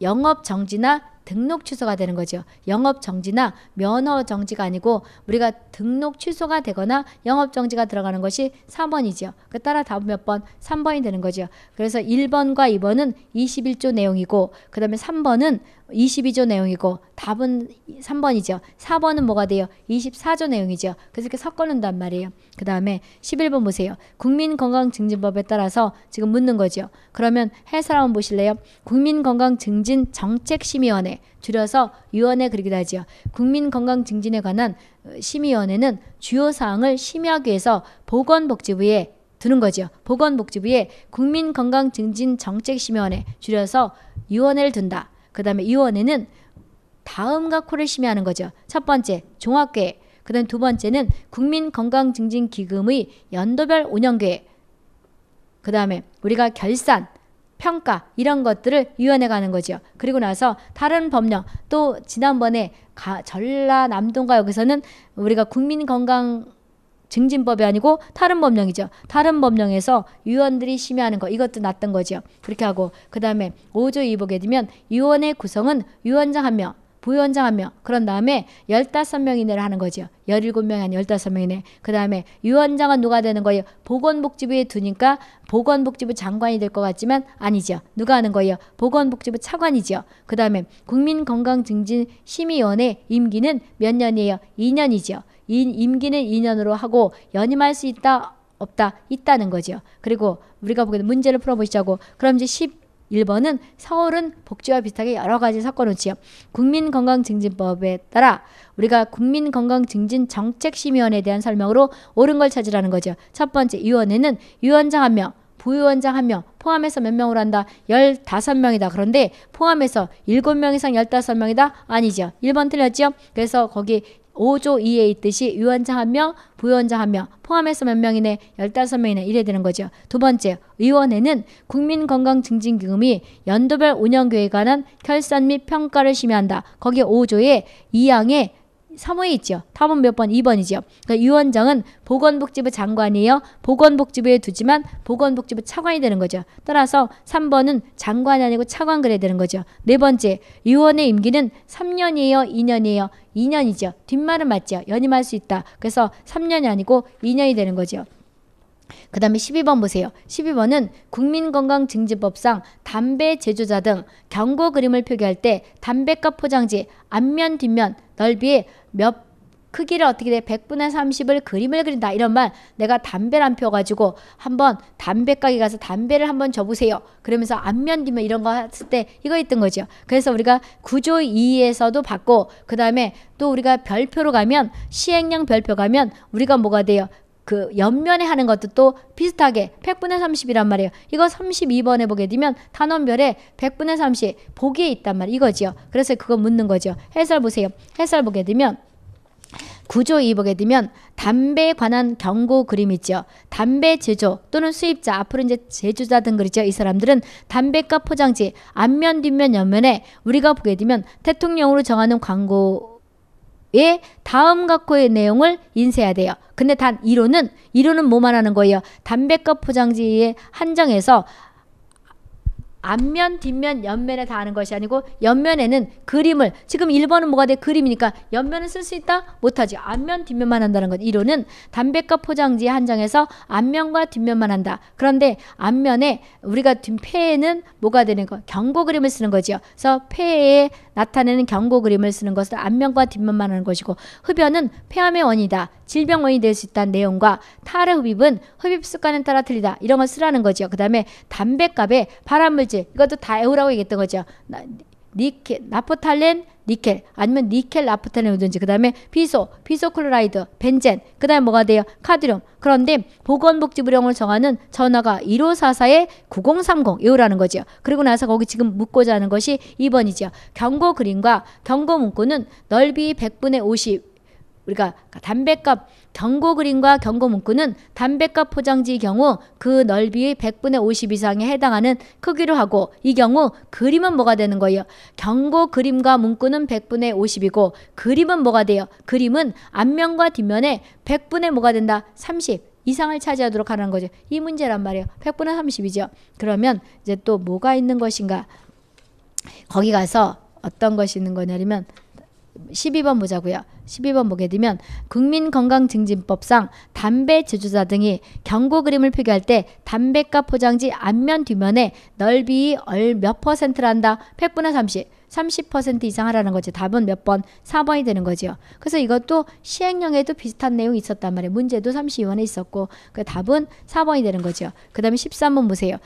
영업 정지나 등록 취소가 되는 거죠. 영업 정지나 면허 정지가 아니고 우리가 등록 취소가 되거나 영업 정지가 들어가는 것이 3번이죠. 그 그러니까 따라 답은 몇 번? 3번이 되는 거죠. 그래서 1번과 2번은 21조 내용이고 그다음에 3번은 22조 내용이고 답은 3번이죠. 4번은 뭐가 돼요? 24조 내용이죠. 그래서 이렇게 섞어놓는단 말이에요. 그 다음에 11번 보세요. 국민건강증진법에 따라서 지금 묻는 거죠. 그러면 해설 한번 보실래요? 국민건강증진정책심의원회 줄여서 위원회 그리기도 하지요. 국민 건강 증진에 관한 어, 심의위원회는 주요 사항을 심의하기 위해서 보건복지부에 두는 거죠 보건복지부에 국민 건강 증진 정책 심의원회 위 줄여서 위원회를 둔다. 그다음에 위원회는 다음 각호를 심의하는 거죠. 첫 번째 종합계획, 그다음 두 번째는 국민 건강 증진 기금의 연도별 운영계획, 그다음에 우리가 결산 평가 이런 것들을 위원회 가는 거죠. 그리고 나서 다른 법령 또 지난번에 가, 전라남도인가 여기서는 우리가 국민건강 증진법이 아니고 다른 법령이죠. 다른 법령에서 유언들이 심의하는 거 이것도 났던 거죠. 그렇게 하고 그 다음에 오조이복에 되면 유언의 구성은 유언장 한 명, 부위원장하며 그런 다음에 15명 이내를 하는 거죠. 17명이 아니 15명 이내. 그 다음에 위원장은 누가 되는 거예요? 보건복지부에 두니까 보건복지부 장관이 될 것 같지만 아니죠. 누가 하는 거예요? 보건복지부 차관이죠. 그 다음에 국민건강증진심의위원회 임기는 몇 년이에요? 2년이죠. 임기는 2년으로 하고 연임할 수 있다 없다 있다는 거죠. 그리고 우리가 보게 문제를 풀어보시자고 그럼 이제 10 1번은 서울은 복지와 비슷하게 여러 가지 섞어놓지요. 국민건강증진법에 따라 우리가 국민건강증진정책심의원에 대한 설명으로 옳은 걸 찾으라는 거죠. 첫 번째 위원회는 위원장 한 명, 부위원장 한명 포함해서 몇 명으로 한다? 열다 명이다 그런데 포함해서 일명 이상 열다 명이다 아니죠. 일번 틀렸죠? 그래서 거기 5조 2에 있듯이 위원장 1명 부위원장 한명 포함해서 몇 명이네? 15명이네. 이래 되는 거죠. 두 번째, 의원회는 국민건강증진기금이 연도별 운영계에 관한 결산 및 평가를 심의한다. 거기 5조에 2항에 3호에 있죠요 답은 몇 번? 2번이죠 그러니까 유원장은 보건복지부 장관이에요. 보건복지부에 두지만 보건복지부 차관이 되는 거죠. 따라서 3번은 장관이 아니고 차관 그래야 되는 거죠. 네 번째, 유원의 임기는 3년이에요. 2년이에요. 2년이죠. 뒷말은 맞죠. 연임할 수 있다. 그래서 3년이 아니고 2년이 되는 거죠. 그 다음에 12번 보세요. 12번은 국민건강증진법상 담배 제조자 등 경고 그림을 표기할 때 담배값 포장지 앞면 뒷면 넓이에 몇 크기를 어떻게 돼? 100분의 30을 그림을 그린다. 이런 말 내가 담배를 안 펴가지고 한번 담배 가게 가서 담배를 한번 줘보세요 그러면서 앞면 뒤면 이런 거 했을 때 이거 있던 거죠. 그래서 우리가 구조 2에서도 봤고그 다음에 또 우리가 별표로 가면 시행령 별표 가면 우리가 뭐가 돼요? 그옆면에 하는 것도 또 비슷하게 100분의 30이란 말이에요. 이거 32번에 보게 되면 단원별에 100분의 30 보기에 있단 말이이거죠 그래서 그거 묻는 거죠. 해설 보세요. 해설 보게 되면 구조 2 보게 되면 담배에 관한 경고 그림 있죠. 담배 제조 또는 수입자 앞으로 이제 제조자 등 그러죠. 이 사람들은 담배값 포장지 앞면 뒷면 옆면에 우리가 보게 되면 대통령으로 정하는 광고 의 예, 다음 각호의 내용을 인쇄해야 돼요. 근데 단 1호는 1호는 뭐 말하는 거예요? 담배값 포장지의 한정에서 앞면, 뒷면, 옆면에 다 하는 것이 아니고 옆면에는 그림을 지금 1번은 뭐가 돼? 그림이니까 옆면은 쓸 수 있다? 못하지. 앞면, 뒷면만 한다는 것. 1호는 담배값 포장지의 한정에서 앞면과 뒷면만 한다. 그런데 앞면에 우리가 뒷폐에는 뭐가 되는 거? 경고 그림을 쓰는 거죠 그래서 폐에 나타내는 경고 그림을 쓰는 것을 앞면과 뒷면만 하는 것이고 흡연은 폐암의 원이다. 질병 원이 될 수 있다는 내용과 탈의 흡입은 흡입 습관에 따라 틀리다. 이런 걸 쓰라는 거죠. 그 다음에 담배값에 발암물질 이것도 다 애우라고 얘기했던 거죠. 나, 니케, 나포탈렌 니켈 아니면 니켈 라프테네우든지 그다음에 비소, 비소클로라이드, 벤젠, 그다음에 뭐가 돼요? 카드륨. 그런데 보건복지부령을 정하는 전화가 1 5 4 4에9030 이라는 거죠. 그리고 나서 거기 지금 묻고자 하는 것이 2번이죠. 경고 그림과 경고 문구는 넓이 100분의 50 우리가 담뱃값 경고 그림과 경고 문구는 담배가 포장지의 경우 그 넓이의 100분의 50 이상에 해당하는 크기로 하고 이 경우 그림은 뭐가 되는 거예요? 경고 그림과 문구는 100분의 50이고 그림은 뭐가 돼요? 그림은 앞면과 뒷면에 100분의 뭐가 된다? 30 이상을 차지하도록 하는 거죠. 이 문제란 말이에요. 100분의 30이죠. 그러면 이제 또 뭐가 있는 것인가? 거기 가서 어떤 것이 있는 거냐면 12번 보자고요. 12번 보게 되면 국민건강증진법상 담배 제조자 등이 경고 그림을 표기할 때 담배값 포장지 앞면 뒷면에 넓이 얼 몇 퍼센트란다. 100분의 30. 30% 이상 하라는 거죠 답은 몇 번? 4번이 되는 거지요. 그래서 이것도 시행령에도 비슷한 내용이 있었단 말이에요. 문제도 32원에 있었고 그 답은 4번이 되는 거죠그 다음에 13번 보세요.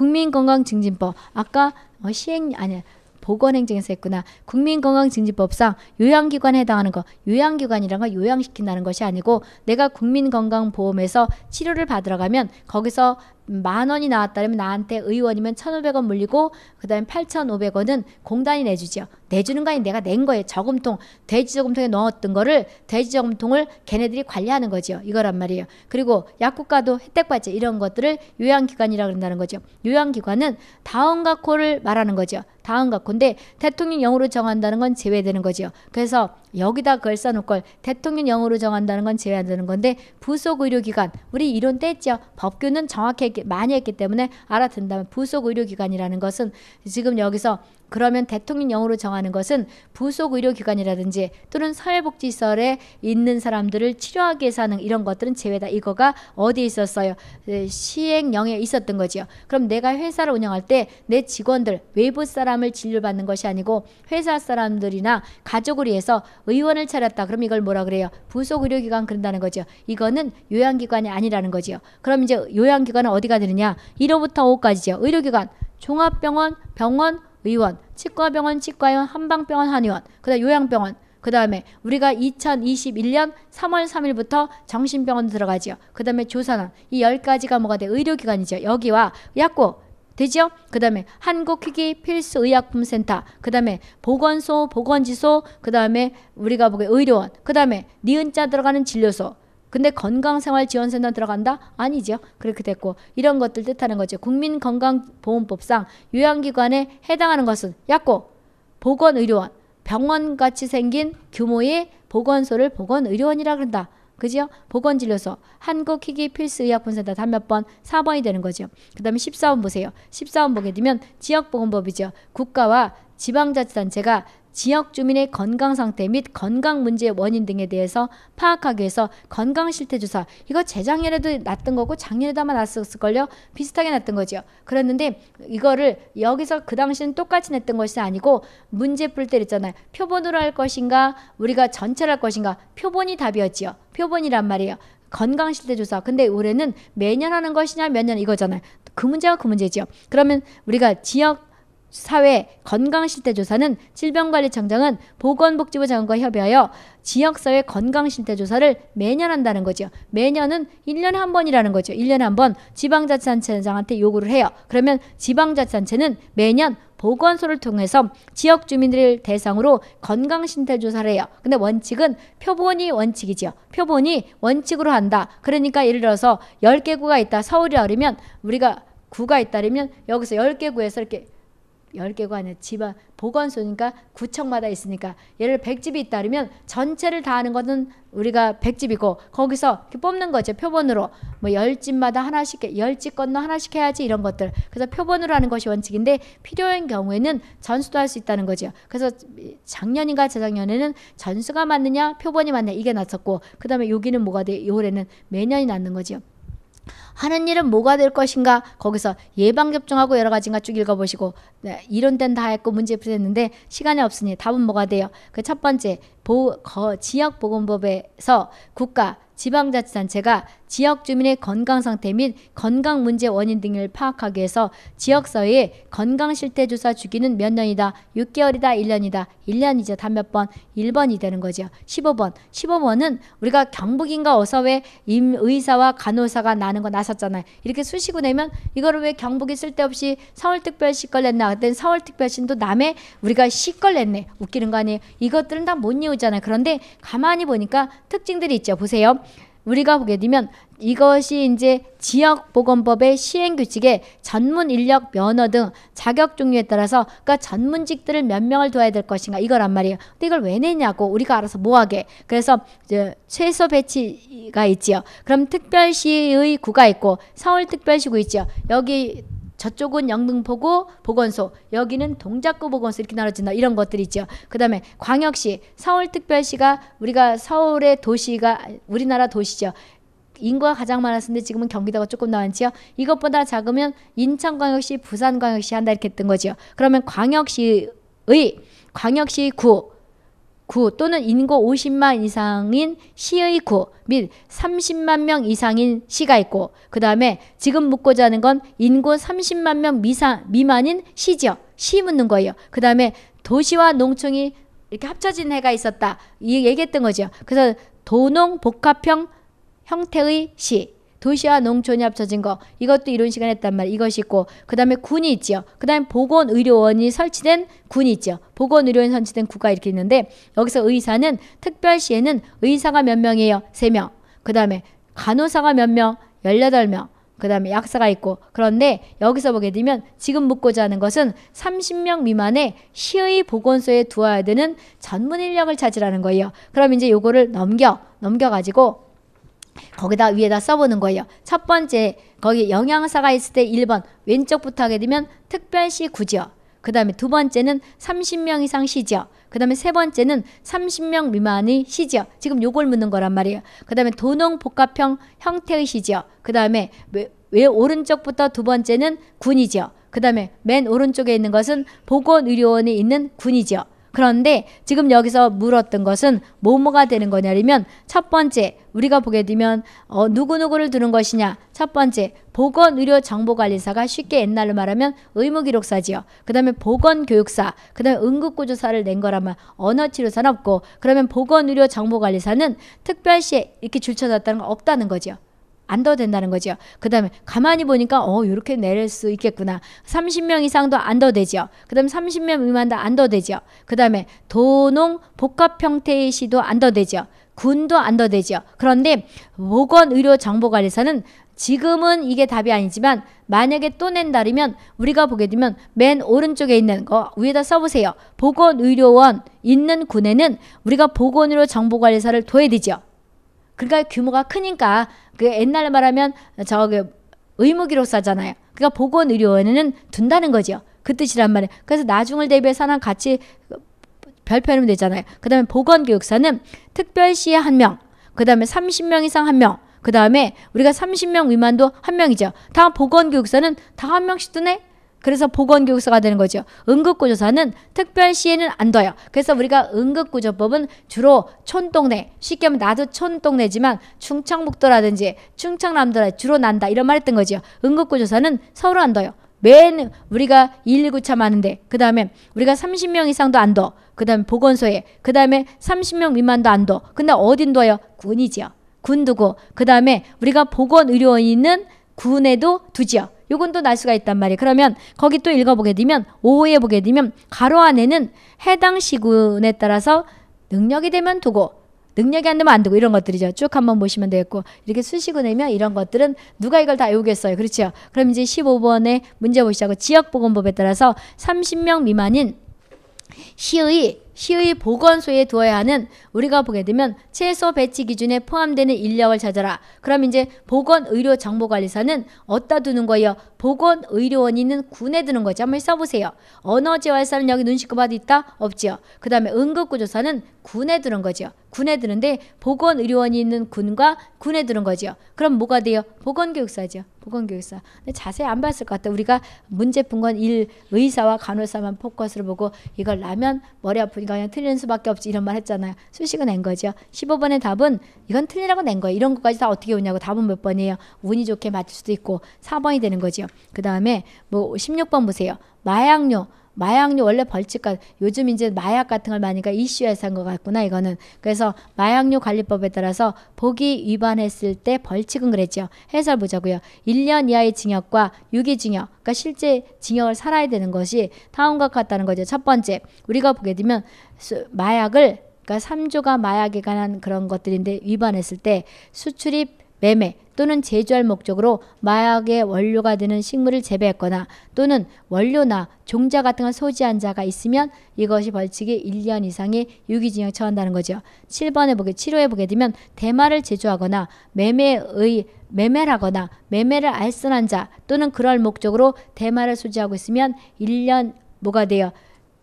국민건강증진법 아까 어, 시행 아니 보건행정에서 했구나. 국민건강증진법상 요양기관에 해당하는 거 요양기관이란 건 요양시킨다는 것이 아니고 내가 국민건강보험에서 치료를 받으러 가면 거기서 만 원이 나왔다면 나한테 의원이면 1,500원 물리고 그다음에 8,500원은 공단이 내주죠. 내주는 거 아니 내가 낸 거예요. 저금통 돼지 저금통에 넣었던 거를 돼지 저금통을 걔네들이 관리하는 거죠. 이거란 말이에요. 그리고 약국가도 혜택받죠. 이런 것들을 요양기관이라 그런다는 거죠. 요양기관은 다원가코를 말하는 거죠. 다원가코인데 대통령령으로 정한다는 건 제외되는 거죠. 그래서 여기다 그걸 써놓을 걸 대통령령으로 정한다는 건 제외한다는 건데 부속 의료기관 우리 이론 뗐죠. 법규는 정확하게 많이 했기 때문에 알아듣는다면 부속 의료기관이라는 것은 지금 여기서 그러면 대통령령으로 정하는 것은 부속 의료기관이라든지 또는 사회복지시설에 있는 사람들을 치료하기 위해서 하는 이런 것들은 제외다. 이거가 어디에 있었어요? 시행령에 있었던 거죠 그럼 내가 회사를 운영할 때 내 직원들, 외부 사람을 진료받는 것이 아니고 회사 사람들이나 가족을 위해서 의원을 차렸다. 그럼 이걸 뭐라 그래요? 부속 의료기관 그런다는 거죠. 이거는 요양기관이 아니라는 거죠 그럼 이제 요양기관은 어디가 되느냐? 1호부터 5호까지죠. 의료기관, 종합병원, 병원, 의원, 치과병원, 치과의원, 한방병원, 한의원, 그다음 요양병원, 그 다음에 우리가 2021년 3월 3일부터 정신병원 들어가지요. 그 다음에 조산원 이 10가지가 뭐가 돼? 의료기관이죠. 여기와 약국 되죠? 그 다음에 한국희귀 필수의약품센터 그 다음에 보건소 보건지소 그 다음에 우리가 보기 의료원 그 다음에 니은자 들어가는 진료소 근데 건강생활지원센터 들어간다? 아니죠. 그렇게 됐고 이런 것들 뜻하는 거죠. 국민건강보험법상 요양기관에 해당하는 것은 약국, 보건의료원, 병원같이 생긴 규모의 보건소를 보건의료원이라 그런다. 그죠? 보건진료소, 한국희귀필수의약품센터 단 몇 번, 4번이 되는 거죠. 그 다음에 14번 보세요. 14번 보게 되면 지역보건법이죠. 국가와 지방자치단체가 지역 주민의 건강 상태 및 건강 문제의 원인 등에 대해서 파악하기 위해서 건강 실태 조사 이거 재작년에도 났던 거고 작년에도 아마 났었을걸요 비슷하게 났던 거죠 그랬는데 이거를 여기서 그 당시는 똑같이 냈던 것이 아니고 문제 풀때 있잖아요 표본으로 할 것인가 우리가 전체로 할 것인가 표본이 답이었지요 표본이란 말이에요 건강 실태 조사 근데 올해는 매년 하는 것이냐 몇 년 이거잖아요 그 문제가 그문제죠 그러면 우리가 지역 사회 건강실태조사는 질병관리청장은 보건복지부 장관과 협의하여 지역사회 건강실태조사를 매년 한다는 거죠. 매년은 1년에한 번이라는 거죠. 1년에한 번 지방자치단체장한테 요구를 해요. 그러면 지방자치단체는 매년 보건소를 통해서 지역 주민들을 대상으로 건강신태 조사를 해요. 근데 원칙은 표본이 원칙이죠 표본이 원칙으로 한다. 그러니까 예를 들어서 1 0개 구가 있다. 서울이 어리면 우리가 구가 있다면 러 여기서 1 0개 구에서 이렇게 10개가 아니라 지방 보건소니까 구청마다 있으니까 예를 100집이 있다 면 전체를 다 하는 것은 우리가 100집이고 거기서 뽑는 거죠. 표본으로 뭐 10집마다 하나씩 10집 건너 하나씩 해야지 이런 것들. 그래서 표본으로 하는 것이 원칙인데 필요한 경우에는 전수도 할 수 있다는 거죠. 그래서 작년인가 재작년에는 전수가 맞느냐 표본이 맞느냐 이게 났었고 그다음에 여기는 뭐가 돼? 요 올해는 매년이 낳는 거죠. 하는 일은 뭐가 될 것인가 거기서 예방 접종하고 여러 가지인가 쭉 읽어보시고 네, 이런 데는 다 했고 문제 풀었는데 시간이 없으니 답은 뭐가 돼요? 그 첫 번째 보, 거, 지역보건법에서 국가 지방자치단체가 지역 주민의 건강 상태 및 건강 문제 원인 등을 파악하기 위해서 지역서에 건강 실태 조사 주기는 몇 년이다, 6개월이다, 1년이다, 1년이죠. 단 몇 번, 1번이 되는 거죠. 15번, 15번은 우리가 경북인가 어서왜 임의사와 간호사가 나는 거 나섰잖아요. 이렇게 수시고 내면 이거를 왜 경북이 쓸데없이 서울특별시 걸 냈나? 그랬더니 서울특별시도 남의 우리가 시걸 냈네. 웃기는 거 아니에요? 이것들은 다 못 이우잖아요. 그런데 가만히 보니까 특징들이 있죠. 보세요. 우리가 보게 되면 이것이 이제 지역보건법의 시행규칙에 전문 인력 면허 등 자격 종류에 따라서 그러니까 전문직들을 몇 명을 둬야 될 것인가 이걸한 말이에요. 근데 이걸 왜 내냐고 우리가 알아서 뭐하게 그래서 이제 최소 배치가 있지요. 그럼 특별시의 구가 있고 서울특별시구 있지요. 여기 저쪽은 영등포구 보건소, 여기는 동작구 보건소 이렇게 나눠진다. 이런 것들이 있죠. 그다음에 광역시, 서울특별시가 우리가 서울의 도시가 우리나라 도시죠. 인구가 가장 많았는데 지금은 경기도가 조금 나왔지요. 이것보다 작으면 인천광역시, 부산광역시 한다 이렇게 했던 거죠. 그러면 광역시의 광역시 구구 또는 인구 50만 이상인 시의 구 및 30만 명 이상인 시가 있고 그 다음에 지금 묻고자 하는 건 인구 30만 명 미상, 미만인 시죠. 시 묻는 거예요. 그 다음에 도시와 농촌이 이렇게 합쳐진 해가 있었다. 이 얘기했던 거죠. 그래서 도농 복합형 형태의 시 도시와 농촌이 합쳐진 거 이것도 이론 시간 에 했단 말 이것이 있고 그 다음에 군이 있지요. 그 다음에 보건의료원이 설치된 군이 있죠. 보건의료원 설치된 구가 이렇게 있는데 여기서 의사는 특별시에는 의사가 몇 명이에요? 세명그 다음에 간호사가 몇 명? 열여명그 다음에 약사가 있고 그런데 여기서 보게 되면 지금 묻고자 하는 것은 30명 미만의 시의 보건소에 두어야 되는 전문 인력을 찾으라는 거예요. 그럼 이제 요거를 넘겨 넘겨가지고 거기다 위에다 써보는 거예요. 첫 번째 거기 영양사가 있을 때 1번 왼쪽부터 하게 되면 특별시 구지역 그 다음에 두 번째는 30명 이상 시지역 그 다음에 세 번째는 30명 미만의 시지역 지금 요걸 묻는 거란 말이에요. 그 다음에 도농 복합형 형태의 시지역 그 다음에 왜 오른쪽부터 두 번째는 군이지역 그 다음에 맨 오른쪽에 있는 것은 보건의료원에 있는 군이지역 그런데 지금 여기서 물었던 것은 뭐뭐가 되는 거냐면 첫 번째 우리가 보게 되면 어, 누구누구를 두는 것이냐 첫 번째 보건의료정보관리사가 쉽게 옛날로 말하면 의무기록사지요 그 다음에 보건교육사 그 다음에 응급구조사를 낸 거라면 언어치료사는 없고 그러면 보건의료정보관리사는 특별시에 이렇게 줄쳐졌다는 건 없다는 거죠 안 둬도 된다는 거죠. 그 다음에 가만히 보니까 어 이렇게 내릴 수 있겠구나. 30명 이상도 안 둬도 되죠. 그 다음에 30명 미만도 안 둬도 되죠. 그 다음에 도농 복합 형태의 시도 안 둬도 되죠. 군도 안 둬도 되죠. 그런데 보건의료정보관리사는 지금은 이게 답이 아니지만 만약에 또 낸다르면 우리가 보게 되면 맨 오른쪽에 있는 거 위에다 써보세요. 보건의료원 있는 군에는 우리가 보건의료 정보관리사를 둬야 되죠. 그러니까 규모가 크니까 그 옛날에 말하면 저기 의무기로싸잖아요 그러니까 보건의료원에는 둔다는 거죠. 그 뜻이란 말이에요. 그래서 나중을 대비해서 하나 같이 별표하면 되잖아요. 그 다음에 보건교육사는 특별시에 한 명, 그 다음에 30명 이상 한 명, 그 다음에 우리가 30명 위만도한 명이죠. 다 보건교육사는 다 한 명씩 뜨네? 그래서 보건교육서가 되는 거죠. 응급구조사는 특별시에는 안 둬요. 그래서 우리가 응급구조법은 주로 촌동네, 쉽게 하면 나도 촌동네지만 충청북도라든지 충청남도라 주로 난다 이런 말 했던 거죠. 응급구조사는 서울 안 둬요. 맨 우리가 119차많은데그 다음에 우리가 30명 이상도 안 둬. 그 다음에 보건소에 그 다음에 30명 미만도 안 둬. 근데 어딘 둬요? 군이죠군 두고 그 다음에 우리가 보건의료원이 있는 군에도 두지요. 요건 도날 수가 있단 말이에요. 그러면 거기 또 읽어보게 되면 5호에 보게 되면 가로 안에는 해당 시군에 따라서 능력이 되면 두고 능력이 안 되면 안 되고 이런 것들이죠. 쭉 한번 보시면 되겠고 이렇게 수식을 내면 이런 것들은 누가 이걸 다 외우겠어요. 그렇죠. 그럼 이제 15번에 문제 보시자고 지역보건법에 따라서 30명 미만인 시의 시의 보건소에 두어야 하는 우리가 보게 되면 최소 배치 기준에 포함되는 인력을 찾아라. 그럼 이제 보건의료정보관리사는 어디다 두는 거예요? 보건의료원이는 있 군에 두는 거죠. 한번 써보세요. 언어재활사는 여기 눈시급 바도 있다? 없죠그 다음에 응급구조사는 군에 두는 거죠. 군에 두는데 보건의료원이 있는 군과 군에 두는 거죠. 그럼 뭐가 돼요? 보건교육사죠. 보건교육사. 근데 자세히 안 봤을 것 같다. 우리가 문제 푼건일 의사와 간호사만 포커스를 보고 이걸 라면 머리 아프니까 그냥 틀리는 수밖에 없지 이런 말 했잖아요. 수식은 낸 거죠. 15번의 답은 이건 틀리라고 낸 거예요. 이런 것까지 다 어떻게 오냐고 답은 몇 번이에요. 운이 좋게 맞출 수도 있고 4번이 되는 거죠. 그 다음에 뭐 16번 보세요. 마약류 마약류 원래 벌칙과 요즘 이제 마약 같은 걸 많이가 이슈에서 한 것 같구나 이거는 그래서 마약류 관리법에 따라서 보기 위반했을 때 벌칙은 그랬죠 해설 보자고요 1년 이하의 징역과 유기징역 그러니까 실제 징역을 살아야 되는 것이 다음과 같다는 거죠 첫 번째 우리가 보게 되면 마약을 그러니까 3조가 마약에 관한 그런 것들인데 위반했을 때 수출입 매매 또는 제조할 목적으로 마약의 원료가 되는 식물을 재배했거나 또는 원료나 종자 같은 걸 소지한 자가 있으면 이것이 벌칙이 1년 이상의 유기징역 처한다는 거죠. 7번에 보게 치료해 보게 되면 대마를 제조하거나 매매의 매매를 하거나 매매를 알선한 자 또는 그럴 목적으로 대마를 소지하고 있으면 1년 뭐가 돼요?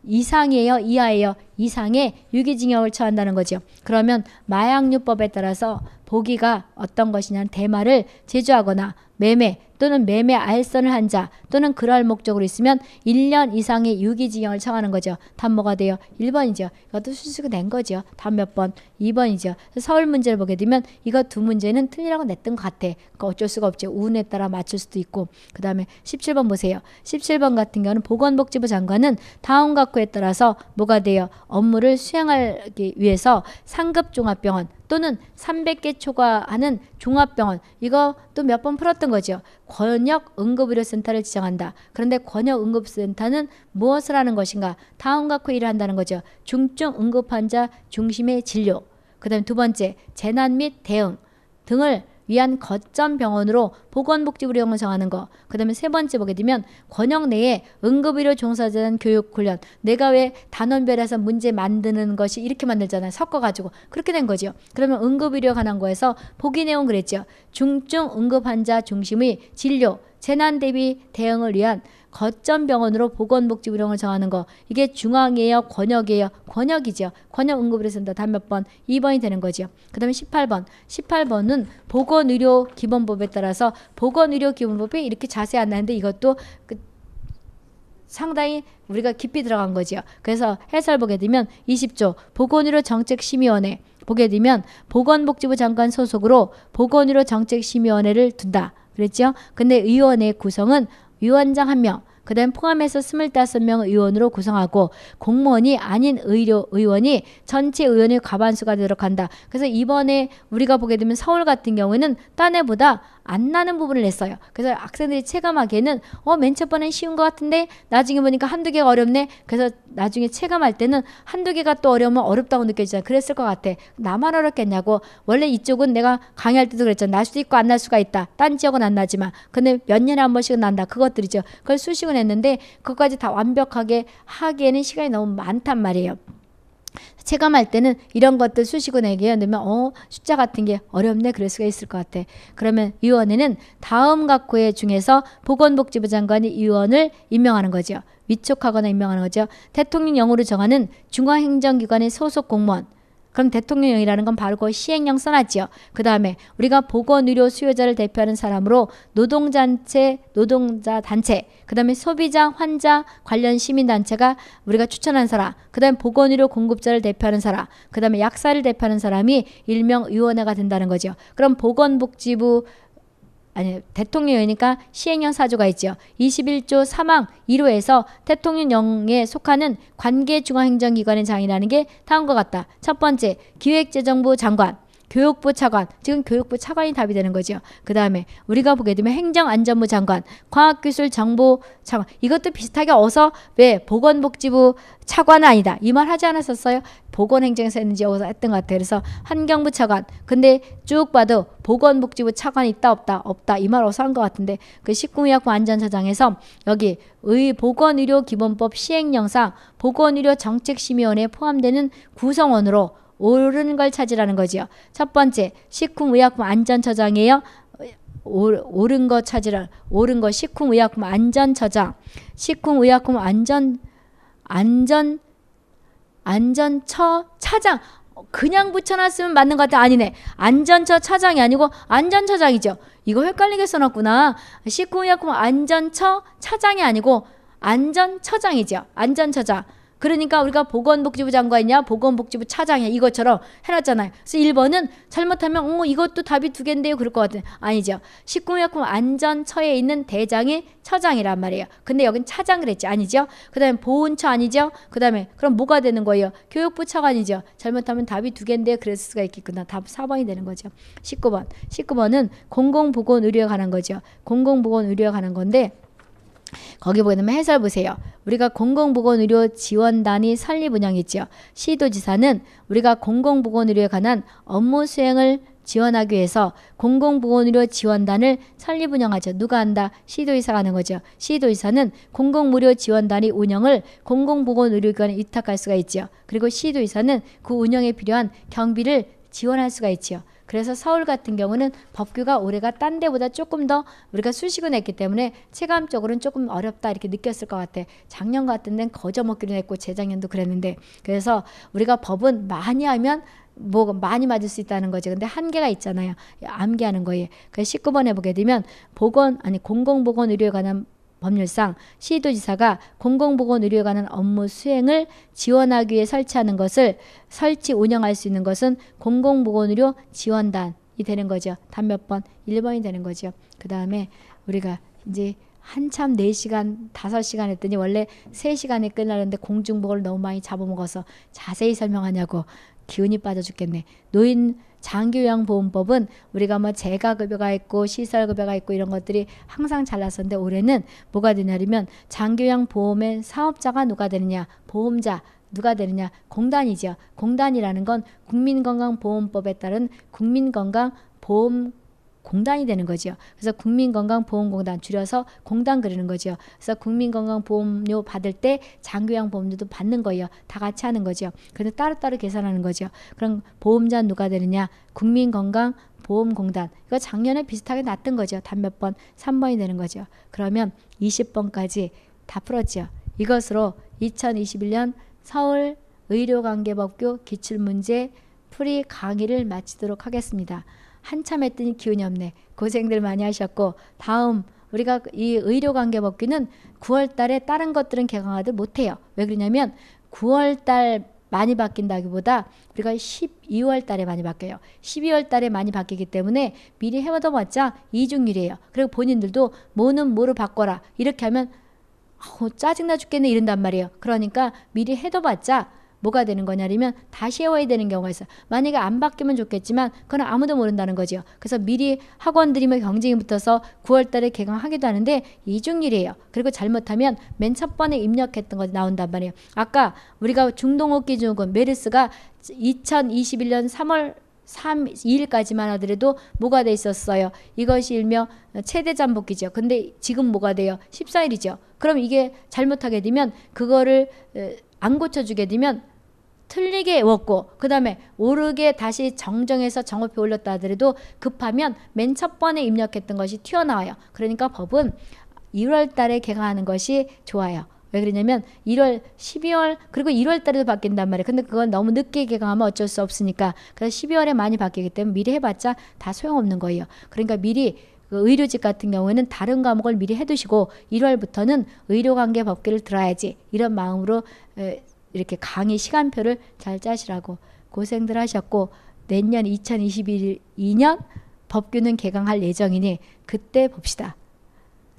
이상이에요, 이하예요, 이상의 유기징역을 처한다는 거죠. 그러면 마약류법에 따라서 보기가 어떤 것이냐는 대마를 제조하거나 매매 또는 매매 알선을 한 자 또는 그러할 목적으로 있으면 1년 이상의 유기징역을 청하는 거죠. 담보가 돼요? 1번이죠. 이것도 수수가 낸 거죠. 답 몇 번? 2번이죠. 서울 문제를 보게 되면 이거 두 문제는 틀리라고 냈던 것 같아. 그러니까 어쩔 수가 없죠. 운에 따라 맞출 수도 있고 그 다음에 17번 보세요. 17번 같은 경우는 보건복지부 장관은 다음 각호에 따라서 뭐가 돼요? 업무를 수행하기 위해서 상급 종합병원 또는 300개 초과하는 종합병원 이거 또몇번 풀었던 거죠. 권역 응급의료센터를 지정한다. 그런데 권역 응급센터는 무엇을 하는 것인가? 다음 같고 일을 한다는 거죠. 중증 응급 환자 중심의 진료. 그다음 두 번째 재난 및 대응 등을 위안 거점 병원으로 보건복지부를 형성하는 거. 그다음에 세 번째 보게 되면 권역 내에 응급의료 종사자단 교육 훈련. 내가 왜 단원별에서 문제 만드는 것이 이렇게 만들잖아요. 섞어가지고 그렇게 된 거죠. 그러면 응급의료 관한 거에서 보기 내용 그랬죠. 중증 응급환자 중심의 진료 재난 대비 대응을 위한 거점 병원으로 보건복지부령을 정하는 거 이게 중앙이에요 권역이에요 권역이죠 권역 응급의료 센터 단몇번 2번이 되는 거죠그 다음에 18번 18번은 보건의료 기본법에 따라서 보건의료 기본법이 이렇게 자세히 안 나는데 이것도 그 상당히 우리가 깊이 들어간 거죠 그래서 해설 보게 되면 20조 보건의료 정책심의원회 보게 되면 보건복지부 장관 소속으로 보건의료 정책심의원회를 둔다 그랬죠 근데 위원회 구성은 위원장 1명, 그 다음 포함해서 25명 의원으로 구성하고 공무원이 아닌 의료 의원이 전체 의원의 과반수가 되도록 한다 그래서 이번에 우리가 보게 되면 서울 같은 경우에는 딴 애보다 안 나는 부분을 냈어요. 그래서 학생들이 체감하기에는 어, 맨 첫번엔 쉬운 것 같은데 나중에 보니까 한두 개가 어렵네. 그래서 나중에 체감할 때는 한두 개가 또 어려우면 어렵다고 느껴지잖아. 그랬을 것 같아. 나만 어렵겠냐고. 원래 이쪽은 내가 강의할 때도 그랬잖아. 날 수도 있고 안 날 수가 있다. 딴 지역은 안 나지만. 근데 몇 년에 한 번씩은 난다. 그것들이죠. 그걸 수식은 했는데 그것까지 다 완벽하게 하기에는 시간이 너무 많단 말이에요. 체감할 때는 이런 것들 수식어 내기에 네 넣으면 어 숫자 같은 게 어렵네 그럴 수가 있을 것 같아. 그러면 위원회는 다음 각호의 중에서 보건복지부 장관이 위원을 임명하는 거죠. 위촉하거나 임명하는 거죠. 대통령령으로 정하는 중앙행정기관의 소속 공무원 그럼 대통령령이라는 건 바로 그 시행령 써놨죠그 다음에 우리가 보건의료 수요자를 대표하는 사람으로 노동단체 노동자 단체, 그 다음에 소비자, 환자 관련 시민단체가 우리가 추천한 사람, 그 다음에 보건의료 공급자를 대표하는 사람, 그 다음에 약사를 대표하는 사람이 일명 위원회가 된다는 거죠. 그럼 보건복지부 아니 대통령이니까 시행령 사조가 있죠 21조 3항 1호에서 대통령령에 속하는 관계 중앙행정기관의 장이라는 게 다음과 같다. 첫 번째 기획재정부 장관 교육부 차관, 지금 교육부 차관이 답이 되는 거죠. 그 다음에 우리가 보게 되면 행정안전부 장관, 과학기술정보 차관, 이것도 비슷하게 어서 왜 보건복지부 차관은 아니다. 이 말 하지 않았었어요? 보건행정에서 했는지 어서 했던 것 같아요. 그래서 환경부 차관, 근데 쭉 봐도 보건복지부 차관이 있다 없다 없다 이 말 어서 한 것 같은데 그 식품의약품 안전처장에서 여기 의 보건의료기본법 시행령상 보건의료정책심의원에 포함되는 구성원으로 옳은 걸 찾으라는 거지요. 첫 번째, 식품의약품 안전처장이에요. 옳은 거 찾으라. 옳은 거 식품의약품 안전처장. 식품의약품 안전 안전 안전처 차장. 그냥 붙여놨으면 맞는 것 같아. 아니네. 안전처 차장이 아니고 안전처장이죠. 이거 헷갈리게 써놨구나. 식품의약품 안전처 차장이 아니고 안전처장이죠. 안전처장. 그러니까 우리가 보건복지부 장관이냐 보건복지부 차장이냐 이것처럼 해놨잖아요. 그래서 1번은 잘못하면 어 이것도 답이 두 개인데요. 그럴 것 같은 아니죠. 식품의약품 안전처에 있는 대장이 처장이란 말이에요. 근데 여긴 차장그랬지 아니죠. 그 다음에 보훈처 아니죠. 그 다음에 그럼 뭐가 되는 거예요. 교육부 차관이죠. 잘못하면 답이 두 개인데요. 그을 수가 있겠구나. 답 4번이 되는 거죠. 19번. 19번은 공공보건의료에 관한 거죠. 공공보건의료에 관한 건데 거기 보게 되면 해설 보세요. 우리가 공공보건의료 지원단이 설립 운영했지요. 시도지사는 우리가 공공보건의료에 관한 업무 수행을 지원하기 위해서 공공보건의료 지원단을 설립 운영하죠. 누가 한다? 시도의사가 하는 거죠. 시도의사는 공공무료 지원단이 운영을 공공보건의료기관에 위탁할 수가 있지요. 그리고 시도의사는 그 운영에 필요한 경비를 지원할 수가 있지요. 그래서 서울 같은 경우는 법규가 올해가 딴 데보다 조금 더 우리가 수식은 했기 때문에 체감적으로는 조금 어렵다 이렇게 느꼈을 것 같아. 작년 같은 데는 거저먹기로 했고 재작년도 그랬는데 그래서 우리가 법은 많이 하면 뭐 많이 맞을 수 있다는 거지. 근데 한계가 있잖아요. 암기하는 거에. 그래서 19번 해보게 되면 보건 아니 공공보건의료에 관한 법률상 시도지사가 공공보건의료관한 에 업무 수행을 지원하기 위해 설치하는 것을 설치 운영할 수 있는 것은 공공보건의료 지원단이 되는 거죠. 단 몇 번, 1번이 되는 거죠. 그 다음에 우리가 이제 한참 네시간 다 시간 했더니 원래 세시간에 끝나는데 공중보를 너무 많이 잡아먹어서 자세히 설명하냐고 기운이 빠져 죽겠네. 노인 장기요양보험법은 우리가 뭐 재가급여가 있고 시설급여가 있고 이런 것들이 항상 잘났었는데 올해는 뭐가 되냐면 장기요양보험의 사업자가 누가 되느냐 보험자 누가 되느냐 공단이죠 공단이라는 건 국민건강보험법에 따른 국민건강보험 공단이 되는 거죠. 그래서 국민건강보험공단 줄여서 공단 그러는 거죠. 그래서 국민건강보험료 받을 때 장교양 보험료도 받는 거예요. 다 같이 하는 거죠. 그런데 따로따로 계산하는 거죠. 그럼 보험자 누가 되느냐? 국민건강보험공단. 이거 작년에 비슷하게 났던 거죠. 단 몇 번, 3번이 되는 거죠. 그러면 20번까지 다 풀었죠. 이것으로 2021년 서울 의료관계법규 기출문제 풀이 강의를 마치도록 하겠습니다. 한참 했더니 기운이 없네. 고생들 많이 하셨고 다음 우리가 이 의료관계 법규는 9월 달에 다른 것들은 개강하듯 못해요. 왜 그러냐면 9월 달 많이 바뀐다기보다 우리가 12월 달에 많이 바뀌어요. 12월 달에 많이 바뀌기 때문에 미리 해봐도봤자 이중일이에요. 그리고 본인들도 뭐는 뭐로 바꿔라 이렇게 하면 어, 짜증나 죽겠네 이런단 말이에요. 그러니까 미리 해둬봤자 뭐가 되는 거냐면 다시 해와야 되는 경우가 있어요. 만약에 안 바뀌면 좋겠지만 그건 아무도 모른다는 거죠 그래서 미리 학원들이며 경쟁이 붙어서 9월 달에 개강하기도 하는데 이중일이에요. 그리고 잘못하면 맨 첫 번에 입력했던 것이 나온단 말이에요. 아까 우리가 중동호 기증후군 메르스가 2021년 3월 3, 2일까지만 하더라도 뭐가 돼 있었어요. 이것이 일명 최대 잠복기죠. 근데 지금 뭐가 돼요? 14일이죠. 그럼 이게 잘못하게 되면 그거를 안 고쳐주게 되면 틀리게 외웠고 그 다음에 오르게 다시 정정해서 정오에 올렸다 하더라도 급하면 맨 첫 번에 입력했던 것이 튀어나와요. 그러니까 법은 1월 달에 개강하는 것이 좋아요. 왜 그러냐면 1월, 12월 그리고 1월 달에도 바뀐단 말이에요. 근데 그건 너무 늦게 개강하면 어쩔 수 없으니까 그래서 12월에 많이 바뀌기 때문에 미리 해봤자 다 소용없는 거예요. 그러니까 미리 그 의료직 같은 경우에는 다른 과목을 미리 해두시고 1월부터는 의료관계 법규를 들어야지 이런 마음으로 이렇게 강의 시간표를 잘 짜시라고 고생들 하셨고 내년 2022년 법규는 개강할 예정이니 그때 봅시다.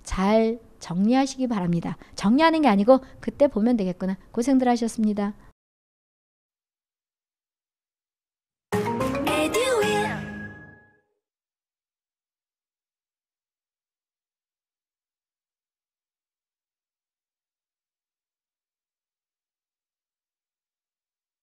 잘 정리하시기 바랍니다. 정리하는 게 아니고 그때 보면 되겠구나. 고생들 하셨습니다.